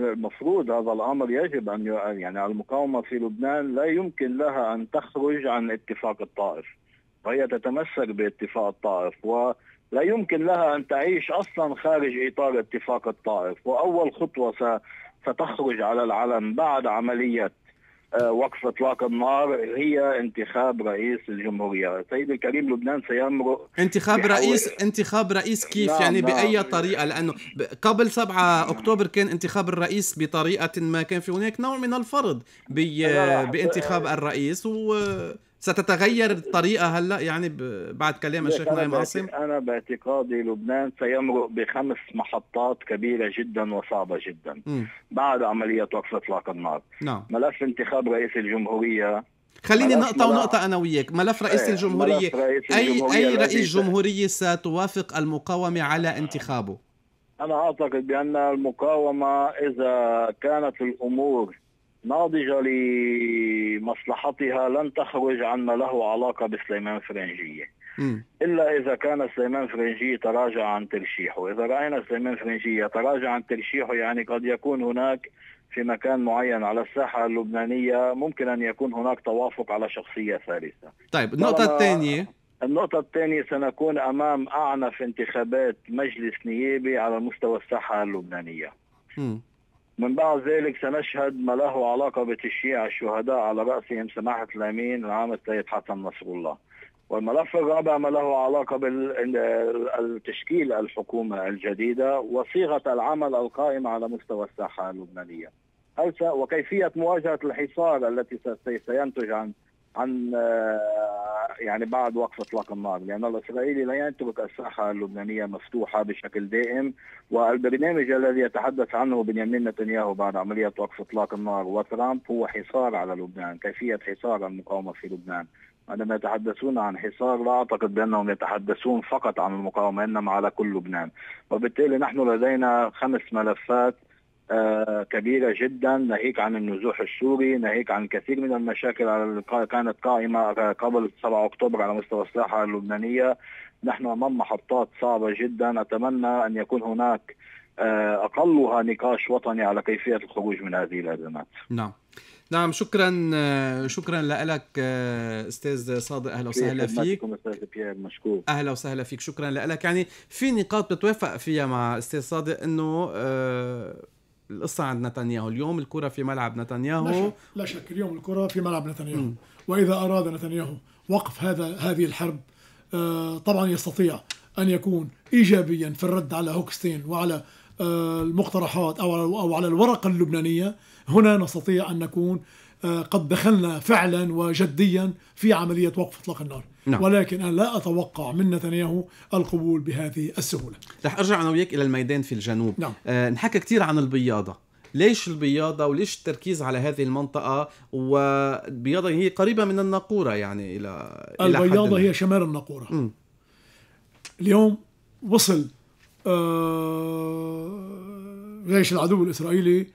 المفروض هذا الامر يجب ان يعني المقاومه في لبنان لا يمكن لها ان تخرج عن اتفاق الطائف وهي تتمسك باتفاق الطائف ولا يمكن لها ان تعيش اصلا خارج اطار اتفاق الطائف واول خطوه ستخرج على العلن بعد عمليه آه، وقف اطلاق النار هي انتخاب رئيس الجمهوريه، سيدي الكريم لبنان سيمرق انتخاب رئيس انتخاب رئيس كيف نعم يعني نعم باي طريقه لانه قبل 7 اكتوبر كان انتخاب الرئيس بطريقه ما كان في هناك نوع من الفرض بانتخاب الرئيس و ستتغير الطريقه هلا يعني بعد كلام الشيخ نايم عاصم انا باعتقادي لبنان سيمرق بخمس محطات كبيره جدا وصعبه جدا م. بعد عمليه وقف اطلاق النار نعم. ملف انتخاب رئيس الجمهوريه خليني نقطة ونقطة أنا وياك ملف رئيس إيه، الجمهورية ملف رئيس الجمهورية أي أي رئيس جمهورية ستوافق المقاومة على انتخابه أنا أعتقد بأن المقاومة إذا كانت الأمور ناضجة لمصلحتها لن تخرج عن ما له علاقة بسليمان فرنجية م. إلا إذا كان سليمان فرنجية تراجع عن ترشيحه إذا رأينا سليمان فرنجية يتراجع عن ترشيحه يعني قد يكون هناك في مكان معين على الساحة اللبنانية ممكن أن يكون هناك توافق على شخصية ثالثة طيب النقطة الثانية النقطة الثانية سنكون أمام أعنف انتخابات مجلس نيابي على مستوى الساحة اللبنانية م. من بعد ذلك سنشهد ما له علاقة بتشييع الشهداء على رأسهم سماحة الأمين العام السيد حسن نصر الله والملف الرابع ما له علاقة بالتشكيل الحكومة الجديدة وصيغة العمل القائم على مستوى الساحة اللبنانية وكيفية مواجهة الحصار التي سينتج عن عن آه، يعني بعد وقف اطلاق النار لان يعني الاسرائيلي لا ينتبك الساحه اللبنانيه مفتوحه بشكل دائم والبرنامج الذي يتحدث عنه بنيامين نتنياهو بعد عمليه وقف اطلاق النار وترامب هو حصار على لبنان كيفيه حصار المقاومه في لبنان عندما يتحدثون عن حصار لا اعتقد بانهم يتحدثون فقط عن المقاومه انما على كل لبنان وبالتالي نحن لدينا خمس ملفات آه، كبيرة جدا ناهيك عن النزوح السوري ناهيك عن كثير من المشاكل على كانت قائمة قبل 7 أكتوبر على مستوى الساحة اللبنانية نحن أمام محطات صعبة جدا أتمنى أن يكون هناك آه، أقلها نقاش وطني على كيفية الخروج من هذه الأزمات نعم نعم شكرا آه، شكرا لك استاذ صادق اهلا وسهلا فيك اهلا وسهلا فيك شكرا لك يعني في نقاط بتوافق فيها مع استاذ صادق انه القصه عند نتنياهو اليوم الكره في ملعب نتنياهو لا شك, لا شك اليوم الكره في ملعب نتنياهو م. واذا اراد نتنياهو وقف هذا هذه الحرب آه طبعا يستطيع ان يكون ايجابيا في الرد على هوكستين وعلى آه المقترحات او او على الورقه اللبنانيه هنا نستطيع ان نكون آه قد دخلنا فعلا وجديا في عمليه وقف اطلاق النار نعم. ولكن أنا لا أتوقع من نتنياهو القبول بهذه السهولة رح أرجع أنا وياك إلى الميدان في الجنوب نعم. آه نحكى كثير عن البياضة ليش البياضة وليش التركيز على هذه المنطقة والبياضة هي قريبة من الناقورة يعني إلى البياضة إلى هي شمال الناقورة م. اليوم وصل آه جيش العدو الإسرائيلي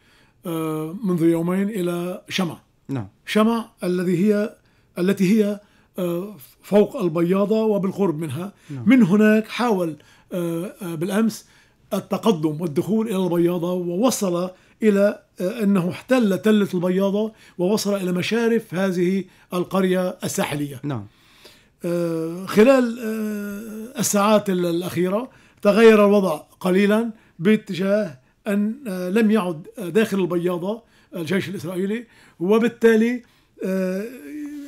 آه منذ يومين إلى شمع نعم. شمع الذي هي التي هي آه، فوق البياضة وبالقرب منها نعم. من هناك حاول آه، آه، بالأمس التقدم والدخول إلى البياضة ووصل إلى أنه احتل تلة البياضة ووصل إلى مشارف هذه القرية الساحلية نعم خلال الساعات الأخيرة تغير الوضع قليلا باتجاه أن لم يعد داخل البياضة الجيش الإسرائيلي وبالتالي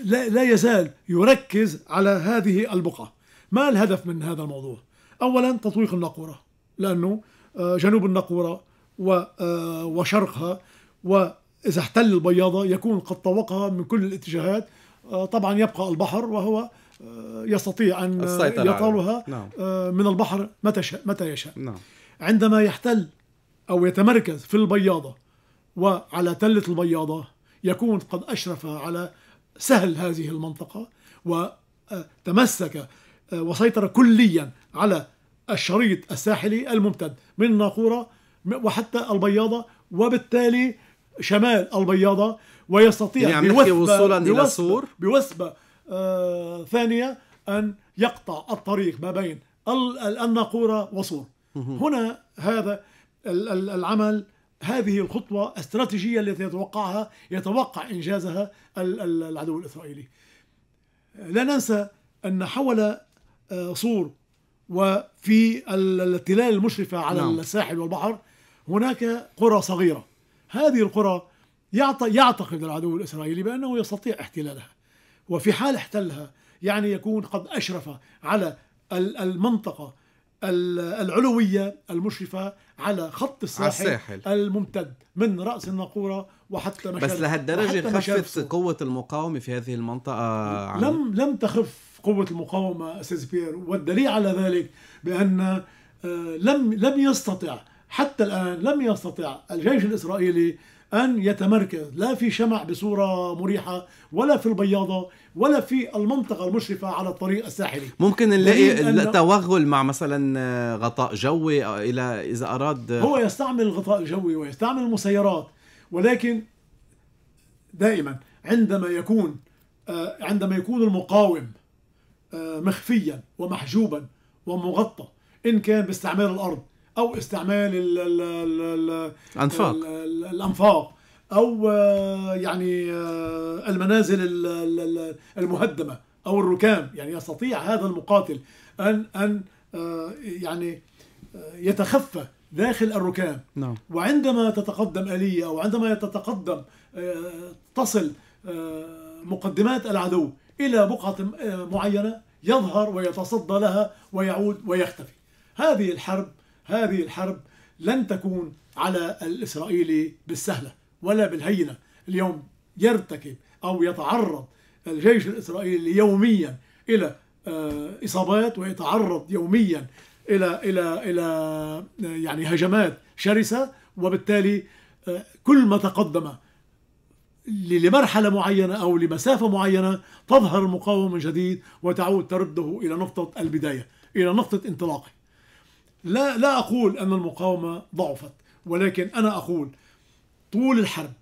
لا, لا يزال يركز على هذه البقعة ما الهدف من هذا الموضوع أولا تطويق النقورة لأنه آه، جنوب النقورة آه، وشرقها وإذا احتل البياضة يكون قد طوقها من كل الاتجاهات آه، طبعا يبقى البحر وهو يستطيع أن يطالها نعم. من البحر متى شاء متى يشاء نعم. عندما يحتل أو يتمركز في البياضة وعلى تلة البياضة يكون قد أشرف على سهل هذه المنطقة وتمسك آه، آه، وسيطر كليا على الشريط الساحلي الممتد من الناقورة وحتى البياضة وبالتالي شمال البياضة ويستطيع يعني بوثبة وصولا بوثبة إلى سور بوثبة آه ثانية أن يقطع الطريق ما بين الناقورة وصور هنا هذا العمل هذه الخطوة استراتيجية التي يتوقعها يتوقع إنجازها العدو الإسرائيلي لا ننسى أن حول آه، صور وفي التلال المشرفة على نعم. الساحل والبحر هناك قرى صغيرة هذه القرى يعتقد العدو الإسرائيلي بأنه يستطيع احتلالها وفي حال احتلها يعني يكون قد أشرف على المنطقة العلوية المشرفة على خط الساحل, الساحل. الممتد من راس الناقوره وحتى مشارف بس لهالدرجه خفت قوه المقاومه في هذه المنطقه عن... لم لم تخف قوه المقاومه استاذ بيير والدليل على ذلك بان آه، لم لم يستطع حتى الان لم يستطع الجيش الاسرائيلي أن يتمركز لا في شمع بصورة مريحة ولا في البياضة ولا في المنطقة المشرفة على الطريق الساحلي ممكن نلاقي التوغل مع مثلا آه، غطاء جوي إلى إذا أراد آه، هو يستعمل الغطاء الجوي ويستعمل المسيرات ولكن دائما عندما يكون آه، عندما يكون المقاوم مخفيا ومحجوبا ومغطى إن كان باستعمال الأرض او استعمال الـ الـ الـ الانفاق الانفاق او آه، يعني آه، المنازل المهدمه او الركام يعني يستطيع هذا المقاتل ان ان آه، يعني يتخفى داخل الركام نعم. وعندما تتقدم آلية أو عندما تتقدم تصل مقدمات العدو إلى بقعة معينة يظهر ويتصدى لها ويعود ويختفي هذه الحرب هذه الحرب لن تكون على الإسرائيلي بالسهلة ولا بالهينة اليوم يرتكب أو يتعرض الجيش الإسرائيلي يوميا إلى آه، إصابات ويتعرض يوميا إلى إلى إلى يعني هجمات شرسة وبالتالي آه، كل ما تقدم لمرحلة معينة أو لمسافة معينة تظهر المقاومة من جديد وتعود ترده إلى نقطة البداية إلى نقطة انطلاقه لا لا أقول أن المقاومة ضعفت ولكن أنا أقول طول الحرب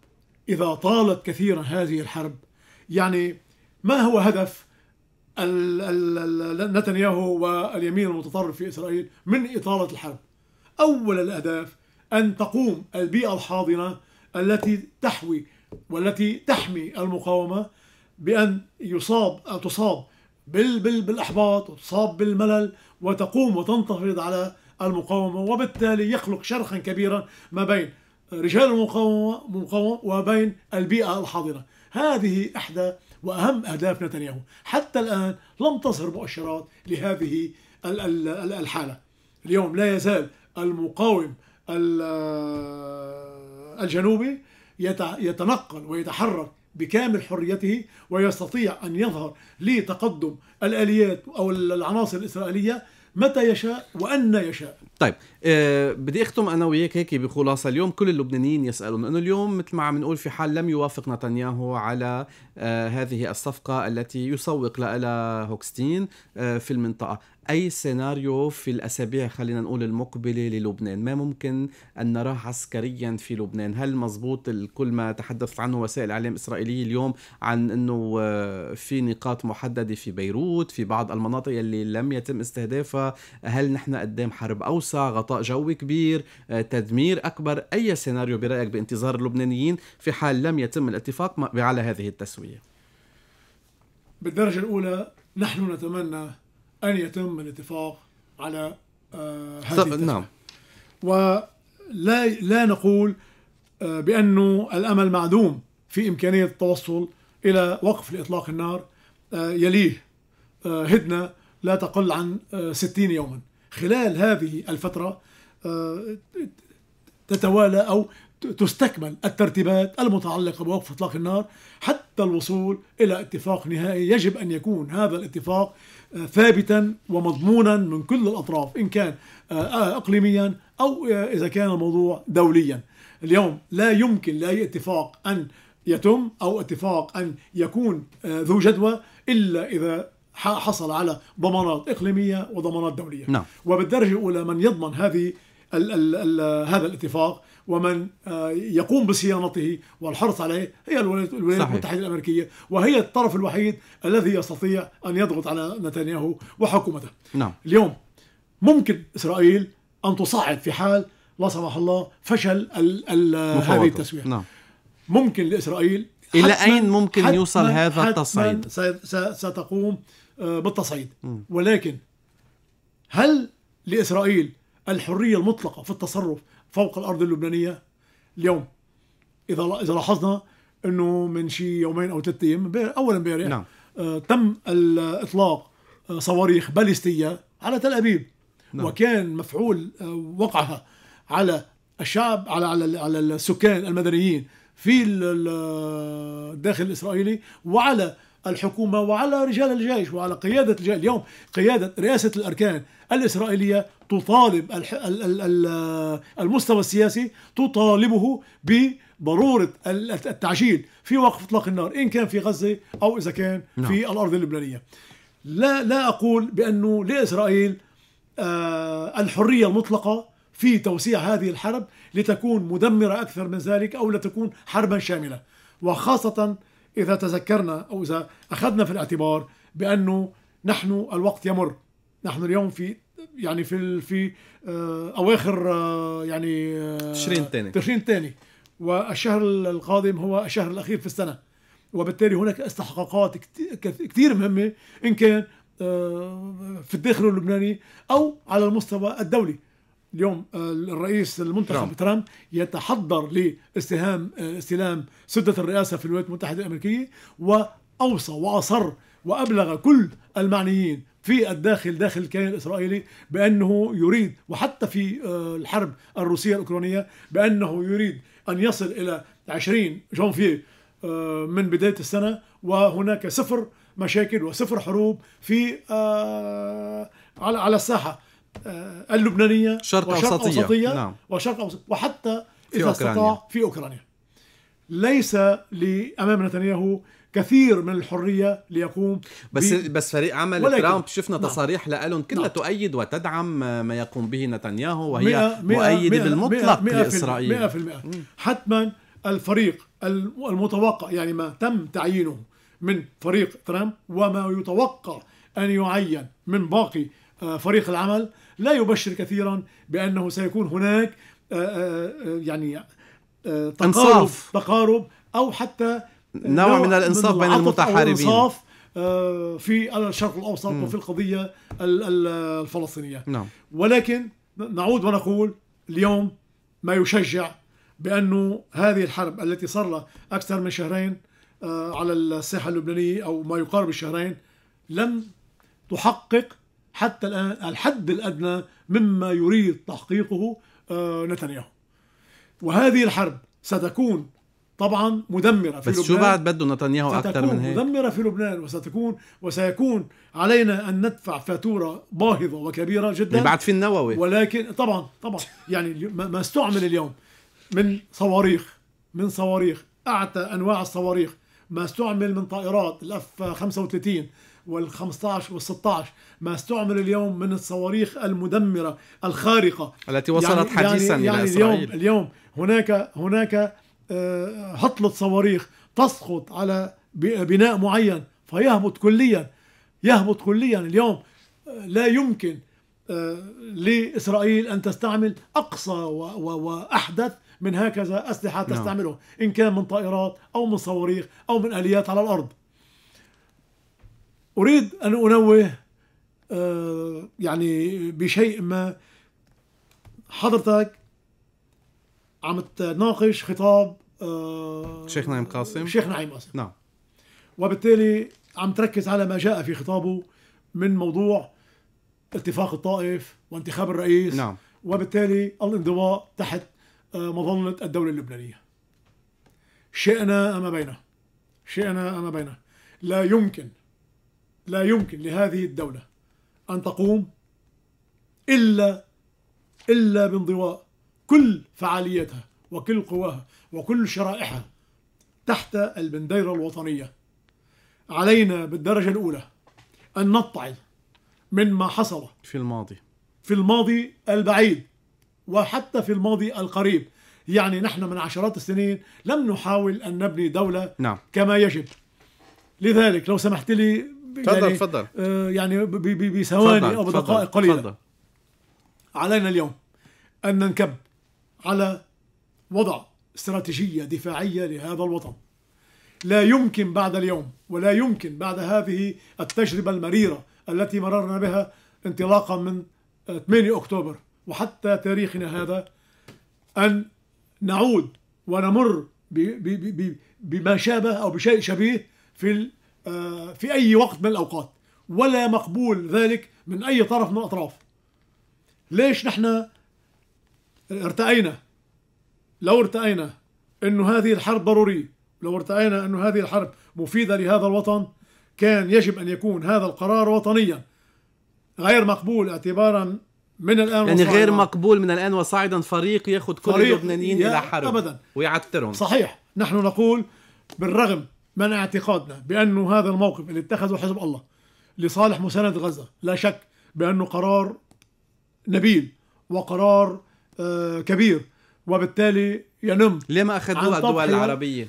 إذا طالت كثيرا هذه الحرب يعني ما هو هدف نتنياهو واليمين المتطرف في إسرائيل من إطالة الحرب أول الأهداف أن تقوم البيئة الحاضنة التي تحوي والتي تحمي المقاومة بأن يصاب تصاب بالإحباط وتصاب بالملل وتقوم وتنتفض على المقاومة وبالتالي يخلق شرخا كبيرا ما بين رجال المقاومة مقاومة وبين البيئة الحاضرة هذه إحدى وأهم أهداف نتنياهو حتى الآن لم تظهر مؤشرات لهذه الحالة اليوم لا يزال المقاوم الجنوبي يتنقل ويتحرك بكامل حريته ويستطيع أن يظهر لتقدم الآليات أو العناصر الإسرائيلية متى يشاء وأن يشاء طيب أه بدي اختم انا وياك هيك بخلاصه اليوم كل اللبنانيين يسالون انه اليوم مثل ما عم نقول في حال لم يوافق نتنياهو على أه هذه الصفقه التي يسوق لها هوكستين أه في المنطقه، اي سيناريو في الاسابيع خلينا نقول المقبله للبنان ما ممكن ان نراه عسكريا في لبنان هل مزبوط كل ما تحدثت عنه وسائل الاعلام الاسرائيليه اليوم عن انه آه، في نقاط محدده في بيروت في بعض المناطق اللي لم يتم استهدافها هل نحن قدام حرب اوسع غطاء جوي كبير آه، تدمير اكبر اي سيناريو برايك بانتظار اللبنانيين في حال لم يتم الاتفاق على هذه التسويه بالدرجه الاولى نحن نتمنى أن يتم الاتفاق على آه، هذه نعم ولا لا نقول آه، بأنه الأمل معدوم في إمكانية التوصل إلى وقف لإطلاق النار آه، يليه هدنة لا تقل عن 60 يوما خلال هذه الفترة تتوالى أو تستكمل الترتيبات المتعلقة بوقف إطلاق النار حتى الوصول إلى اتفاق نهائي يجب أن يكون هذا الاتفاق آه، ثابتا ومضمونا من كل الأطراف إن كان آه، آه، إقليميا أو إذا كان الموضوع دوليا اليوم لا يمكن لأي اتفاق أن يتم أو اتفاق أن يكون ذو جدوى إلا إذا حصل على ضمانات إقليمية وضمانات دولية نعم. وبالدرجة الأولى من يضمن هذه الـ الـ الـ هذا الاتفاق ومن آه، يقوم بصيانته والحرص عليه هي الولايات صحيح. المتحده الامريكيه وهي الطرف الوحيد الذي يستطيع ان يضغط على نتنياهو وحكومته نعم. اليوم ممكن اسرائيل ان تصعد في حال لا سمح الله فشل الـ الـ هذه التسويه نعم. ممكن لاسرائيل الى اين ممكن يوصل هذا التصعيد؟ ستقوم آه، بالتصعيد م. ولكن هل لاسرائيل الحريه المطلقه في التصرف فوق الارض اللبنانيه اليوم اذا اذا لاحظنا انه من شي يومين او ثلاث ايام اول امبارح نعم. آه، تم اطلاق آه، صواريخ باليستيه على تل ابيب نعم. وكان مفعول آه، وقعها على الشعب على على على السكان المدنيين في الداخل الاسرائيلي وعلى الحكومة وعلى رجال الجيش وعلى قيادة الجيش اليوم قيادة رئاسة الأركان الإسرائيلية تطالب المستوى السياسي تطالبه بضرورة التعجيل في وقف إطلاق النار إن كان في غزة أو إذا كان نعم. في الأرض اللبنانية لا لا أقول بأنه لإسرائيل آه، الحرية المطلقة في توسيع هذه الحرب لتكون مدمرة أكثر من ذلك أو لتكون حربا شاملة وخاصة إذا تذكرنا أو إذا أخذنا في الاعتبار بأنه نحن الوقت يمر نحن اليوم في يعني في في آه، أواخر آه، يعني آه، تشرين الثاني تشرين الثاني والشهر القادم هو الشهر الأخير في السنة وبالتالي هناك استحقاقات كثير مهمة إن كان في الداخل اللبناني أو على المستوى الدولي اليوم آه، الرئيس المنتخب ترامب, ترامب يتحضر لاستهام آه، استلام سده الرئاسه في الولايات المتحده الامريكيه واوصى واصر وابلغ كل المعنيين في الداخل داخل الكيان الاسرائيلي بانه يريد وحتى في آه، الحرب الروسيه الاوكرانيه بانه يريد ان يصل الى 20 جانفي من بدايه السنه وهناك صفر مشاكل وصفر حروب في على الساحه آه، اللبنانيه شرق وشرق اوسطيه, أوسطية نعم. وشرق أوسط وحتى اذا استطاع في اوكرانيا ليس لامام نتنياهو كثير من الحريه ليقوم بس بي... بس فريق عمل ولكن... ترامب شفنا نعم. تصاريح لهم كلها نعم. تؤيد وتدعم ما يقوم به نتنياهو وهي مئة مؤيده بالمطلق لاسرائيل 100% حتما الفريق المتوقع يعني ما تم تعيينه من فريق ترامب وما يتوقع ان يعين من باقي آه، فريق العمل لا يبشر كثيرا بأنه سيكون هناك آه، آه، آه، يعني تقارب انصاف تقارب أو حتى نوع من الإنصاف بين المتحاربين في الشرق الأوسط وفي القضية الفلسطينية نعم. ولكن نعود ونقول اليوم ما يشجع بأنه هذه الحرب التي صار لها أكثر من شهرين على الساحة اللبنانية أو ما يقارب الشهرين لم تحقق حتى الآن الحد الأدنى مما يريد تحقيقه آه، نتنياهو وهذه الحرب ستكون طبعا مدمره في بس لبنان بس شو بعد بده نتنياهو اكثر من هيك مدمره في لبنان وستكون وسيكون علينا ان ندفع فاتوره باهظه وكبيره جدا يعني بعد في النووي ولكن طبعا طبعا يعني ما استعمل اليوم من صواريخ من صواريخ اعتى انواع الصواريخ ما استعمل من طائرات الاف 35 وال15 وال16 ما استعمل اليوم من الصواريخ المدمره الخارقه التي وصلت يعني, يعني- حديثا يعني, يعني الى اسرائيل اليوم اليوم هناك هناك آه، هطله صواريخ تسقط على بناء معين فيهبط كليا يهبط كليا اليوم آه، لا يمكن آه، لإسرائيل أن تستعمل أقصى وأحدث من هكذا أسلحة نعم. تستعمله إن كان من طائرات أو من صواريخ أو من آليات على الأرض أريد أن أنوه آه، يعني بشيء ما حضرتك عم تناقش خطاب الشيخ آه، نعيم قاسم الشيخ نعيم قاسم نعم وبالتالي عم تركز على ما جاء في خطابه من موضوع اتفاق الطائف وانتخاب الرئيس نعم وبالتالي الانضواء تحت آه، مظلة الدولة اللبنانية شئنا أما بينه شئنا أما بينه لا يمكن لا يمكن لهذه الدولة أن تقوم إلا إلا بانضواء كل فعاليتها وكل قواها وكل شرائحها تحت البنديرة الوطنية علينا بالدرجة الأولى أن نتعظ مما حصل في الماضي في الماضي البعيد وحتى في الماضي القريب يعني نحن من عشرات السنين لم نحاول أن نبني دولة نعم. كما يجب لذلك لو سمحت لي تفضل يعني تفضل آه، يعني بثواني او بدقائق قليله فضل. علينا اليوم ان ننكب على وضع استراتيجيه دفاعيه لهذا الوطن لا يمكن بعد اليوم ولا يمكن بعد هذه التجربه المريره التي مررنا بها انطلاقا من 8 آه، اكتوبر وحتى تاريخنا هذا ان نعود ونمر بما شابه او بشيء شبيه في آه، في أي وقت من الأوقات ولا مقبول ذلك من أي طرف من الأطراف ليش نحن ارتأينا لو ارتأينا أنه هذه الحرب ضرورية لو ارتأينا أنه هذه الحرب مفيدة لهذا الوطن كان يجب أن يكون هذا القرار وطنيا غير مقبول اعتبارا من الان يعني غير مقبول من الان وصاعدا فريق ياخذ كل اللبنانيين الى حرب ابدا ويعترهم صحيح نحن نقول بالرغم من اعتقادنا بأنه هذا الموقف اللي اتخذه حزب الله لصالح مساندة غزة لا شك بأنه قرار نبيل وقرار آه، كبير وبالتالي ينم ليه ما أخذوها الدول العربية؟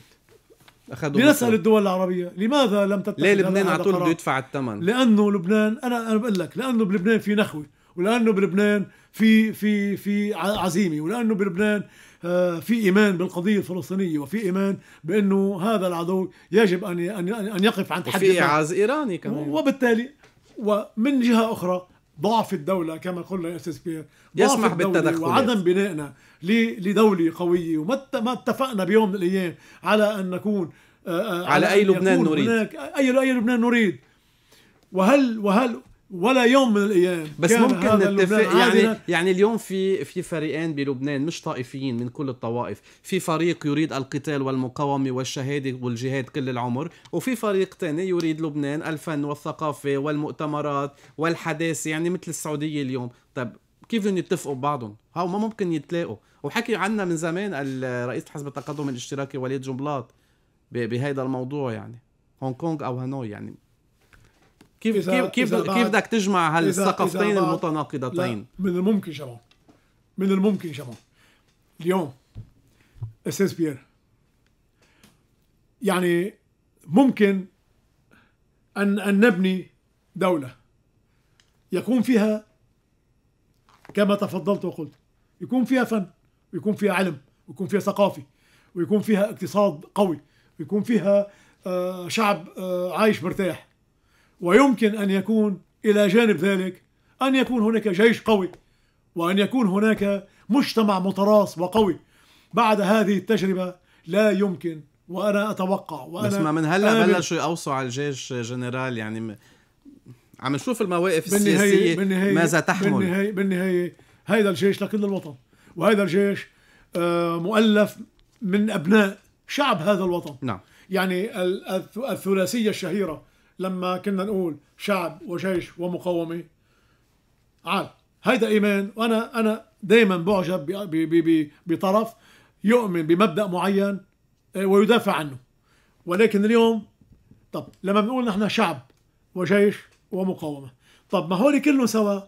أخذوا لنسأل الدول العربية لماذا لم تتخذ ليه لبنان على طول بده يدفع الثمن؟ لأنه لبنان أنا أنا بقول لك لأنه بلبنان في نخوة ولأنه بلبنان في في في عزيمة ولأنه بلبنان آه، في ايمان بالقضيه الفلسطينيه وفي ايمان بانه هذا العدو يجب ان ان يقف عند حد وفي اعاز ايراني كمان وبالتالي ومن جهه اخرى ضعف الدولة كما قلنا يا أستاذ بيير يسمح بالتدخل وعدم بنائنا لدولة قوية وما ما اتفقنا بيوم من الأيام على أن نكون آه، آه، على, على أي لبنان نريد أي أي لبنان نريد وهل وهل ولا يوم من الايام بس ممكن نتفق يعني يعني اليوم في في فريقين بلبنان مش طائفيين من كل الطوائف، في فريق يريد القتال والمقاومه والشهاده والجهاد كل العمر، وفي فريق ثاني يريد لبنان الفن والثقافه والمؤتمرات والحداثه يعني مثل السعوديه اليوم، طب كيف بدهم يتفقوا ببعضهم؟ هاو ما ممكن يتلاقوا، وحكي عنا من زمان رئيس حزب التقدم الاشتراكي وليد جنبلاط بهذا الموضوع يعني هونغ كونغ او هانوي يعني كيف إذا كيف كيف, إذا كيف بدك تجمع هالثقافتين المتناقضتين؟ من الممكن جمعهم من الممكن جمعهم اليوم استاذ بيير يعني ممكن ان ان نبني دوله يكون فيها كما تفضلت وقلت يكون فيها فن ويكون فيها علم ويكون فيها ثقافي ويكون فيها اقتصاد قوي ويكون فيها آه، شعب آه، عايش مرتاح ويمكن أن يكون إلى جانب ذلك أن يكون هناك جيش قوي وأن يكون هناك مجتمع متراص وقوي بعد هذه التجربة لا يمكن وأنا أتوقع وأنا بس ما من هلا بلشوا يقوصوا على الجيش جنرال يعني م... عم نشوف المواقف بالنهاية السياسية بالنهاية ماذا تحمل بالنهاية بالنهاية هذا الجيش لكل الوطن وهذا الجيش آه، مؤلف من أبناء شعب هذا الوطن نعم يعني الثلاثية الشهيرة لما كنا نقول شعب وجيش ومقاومة عال هيدا إيمان وأنا أنا دايما بعجب بطرف يؤمن بمبدأ معين آه، ويدافع عنه ولكن اليوم طب لما بنقول نحن شعب وجيش ومقاومة طب ما هول كله سوا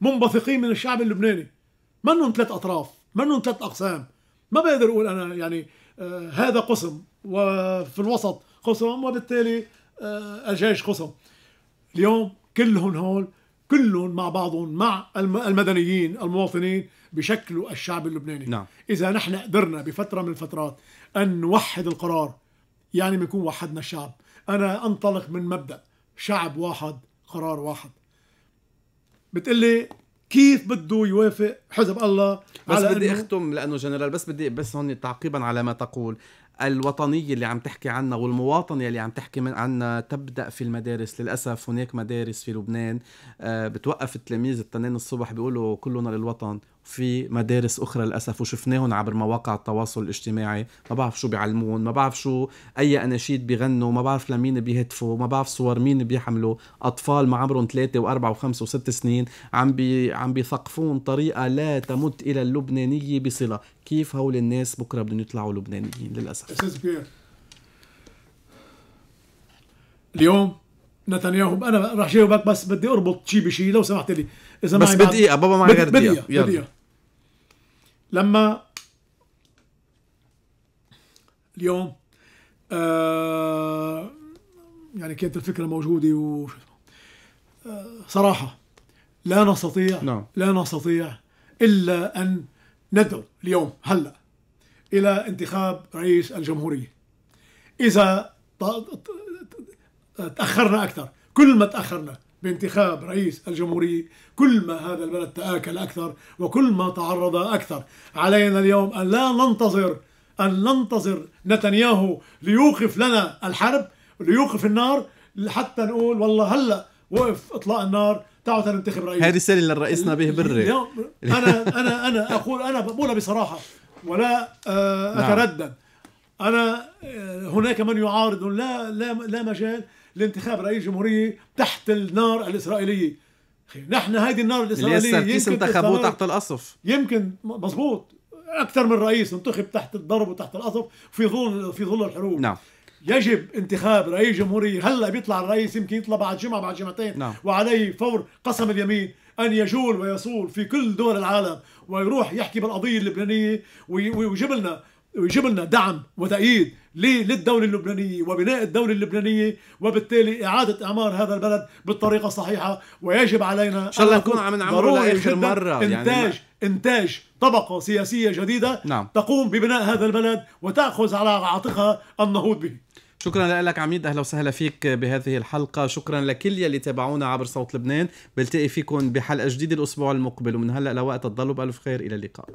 منبثقين من الشعب اللبناني منهم ثلاث أطراف منهم ثلاث أقسام ما بقدر أقول أنا يعني آه هذا قسم وفي الوسط قسم وبالتالي آه، الجيش قصر اليوم كلهم هول كلهم مع بعضهم مع المدنيين المواطنين بشكلوا الشعب اللبناني نعم. إذا نحن قدرنا بفترة من الفترات أن نوحد القرار يعني بنكون وحدنا الشعب أنا أنطلق من مبدأ شعب واحد قرار واحد بتقلي كيف بده يوافق حزب الله بس على بدي أنه... اختم لانه جنرال بس بدي بس هون تعقيبا على ما تقول الوطنية اللي عم تحكي عنها والمواطنة اللي عم تحكي من عنها تبدأ في المدارس للأسف هناك مدارس في لبنان آه، بتوقف التلاميذ التنين الصبح بيقولوا كلنا للوطن في مدارس اخرى للاسف وشفناهم عبر مواقع التواصل الاجتماعي ما بعرف شو بيعلمون ما بعرف شو اي اناشيد بيغنوا ما بعرف لمين بيهتفوا ما بعرف صور مين بيحملوا اطفال ما عمرهم ثلاثة واربعة وخمسة وست سنين عم بي عم بيثقفون طريقه لا تمت الى اللبنانيه بصله كيف هول الناس بكره بدهم يطلعوا لبنانيين للاسف استاذ اليوم نتنياهو انا رح جاوبك بس بدي اربط شيء بشيء لو سمحت لي اذا بس بدقيقه بابا معي غير دقيقه بدقيقه لما اليوم آه يعني كانت الفكره موجوده و آه صراحه لا نستطيع نعم. لا نستطيع الا ان ندعو اليوم هلا الى انتخاب رئيس الجمهوريه اذا تاخرنا اكثر كل ما تاخرنا بانتخاب رئيس الجمهورية كل ما هذا البلد تآكل أكثر وكل ما تعرض أكثر علينا اليوم أن لا ننتظر أن ننتظر نتنياهو ليوقف لنا الحرب ليوقف النار حتى نقول والله هلأ وقف إطلاق النار تعالوا تنتخب رئيس هذه رسالة للرئيس نبيه بري أنا أنا أنا أقول أنا بقولها بصراحة ولا آه، نعم. أتردد أنا آه، هناك من يعارض لا لا لا مجال لانتخاب رئيس جمهوريه تحت النار الاسرائيليه نحن هذه النار الاسرائيليه الياس انتخبوه تحت القصف يمكن مزبوط اكثر من رئيس انتخب تحت الضرب وتحت القصف في ظل في ظل الحروب نعم يجب انتخاب رئيس جمهورية هلا بيطلع الرئيس يمكن يطلع بعد جمعة بعد جمعتين نعم. وعليه فور قسم اليمين أن يجول ويصول في كل دول العالم ويروح يحكي بالقضية اللبنانية ويجيب لنا ويجيب لنا دعم وتأييد للدولة اللبنانية وبناء الدولة اللبنانية وبالتالي إعادة إعمار هذا البلد بالطريقة الصحيحة ويجب علينا إن شاء الله نكون عم نعمله لآخر مرة يعني إنتاج يعني إنتاج طبقة سياسية جديدة نعم. تقوم ببناء هذا البلد وتأخذ على عاتقها النهوض به شكرا لك عميد اهلا وسهلا فيك بهذه الحلقه شكرا لكل يلي تابعونا عبر صوت لبنان بلتقي فيكم بحلقه جديده الاسبوع المقبل ومن هلا لوقت تضلوا بالف خير الى اللقاء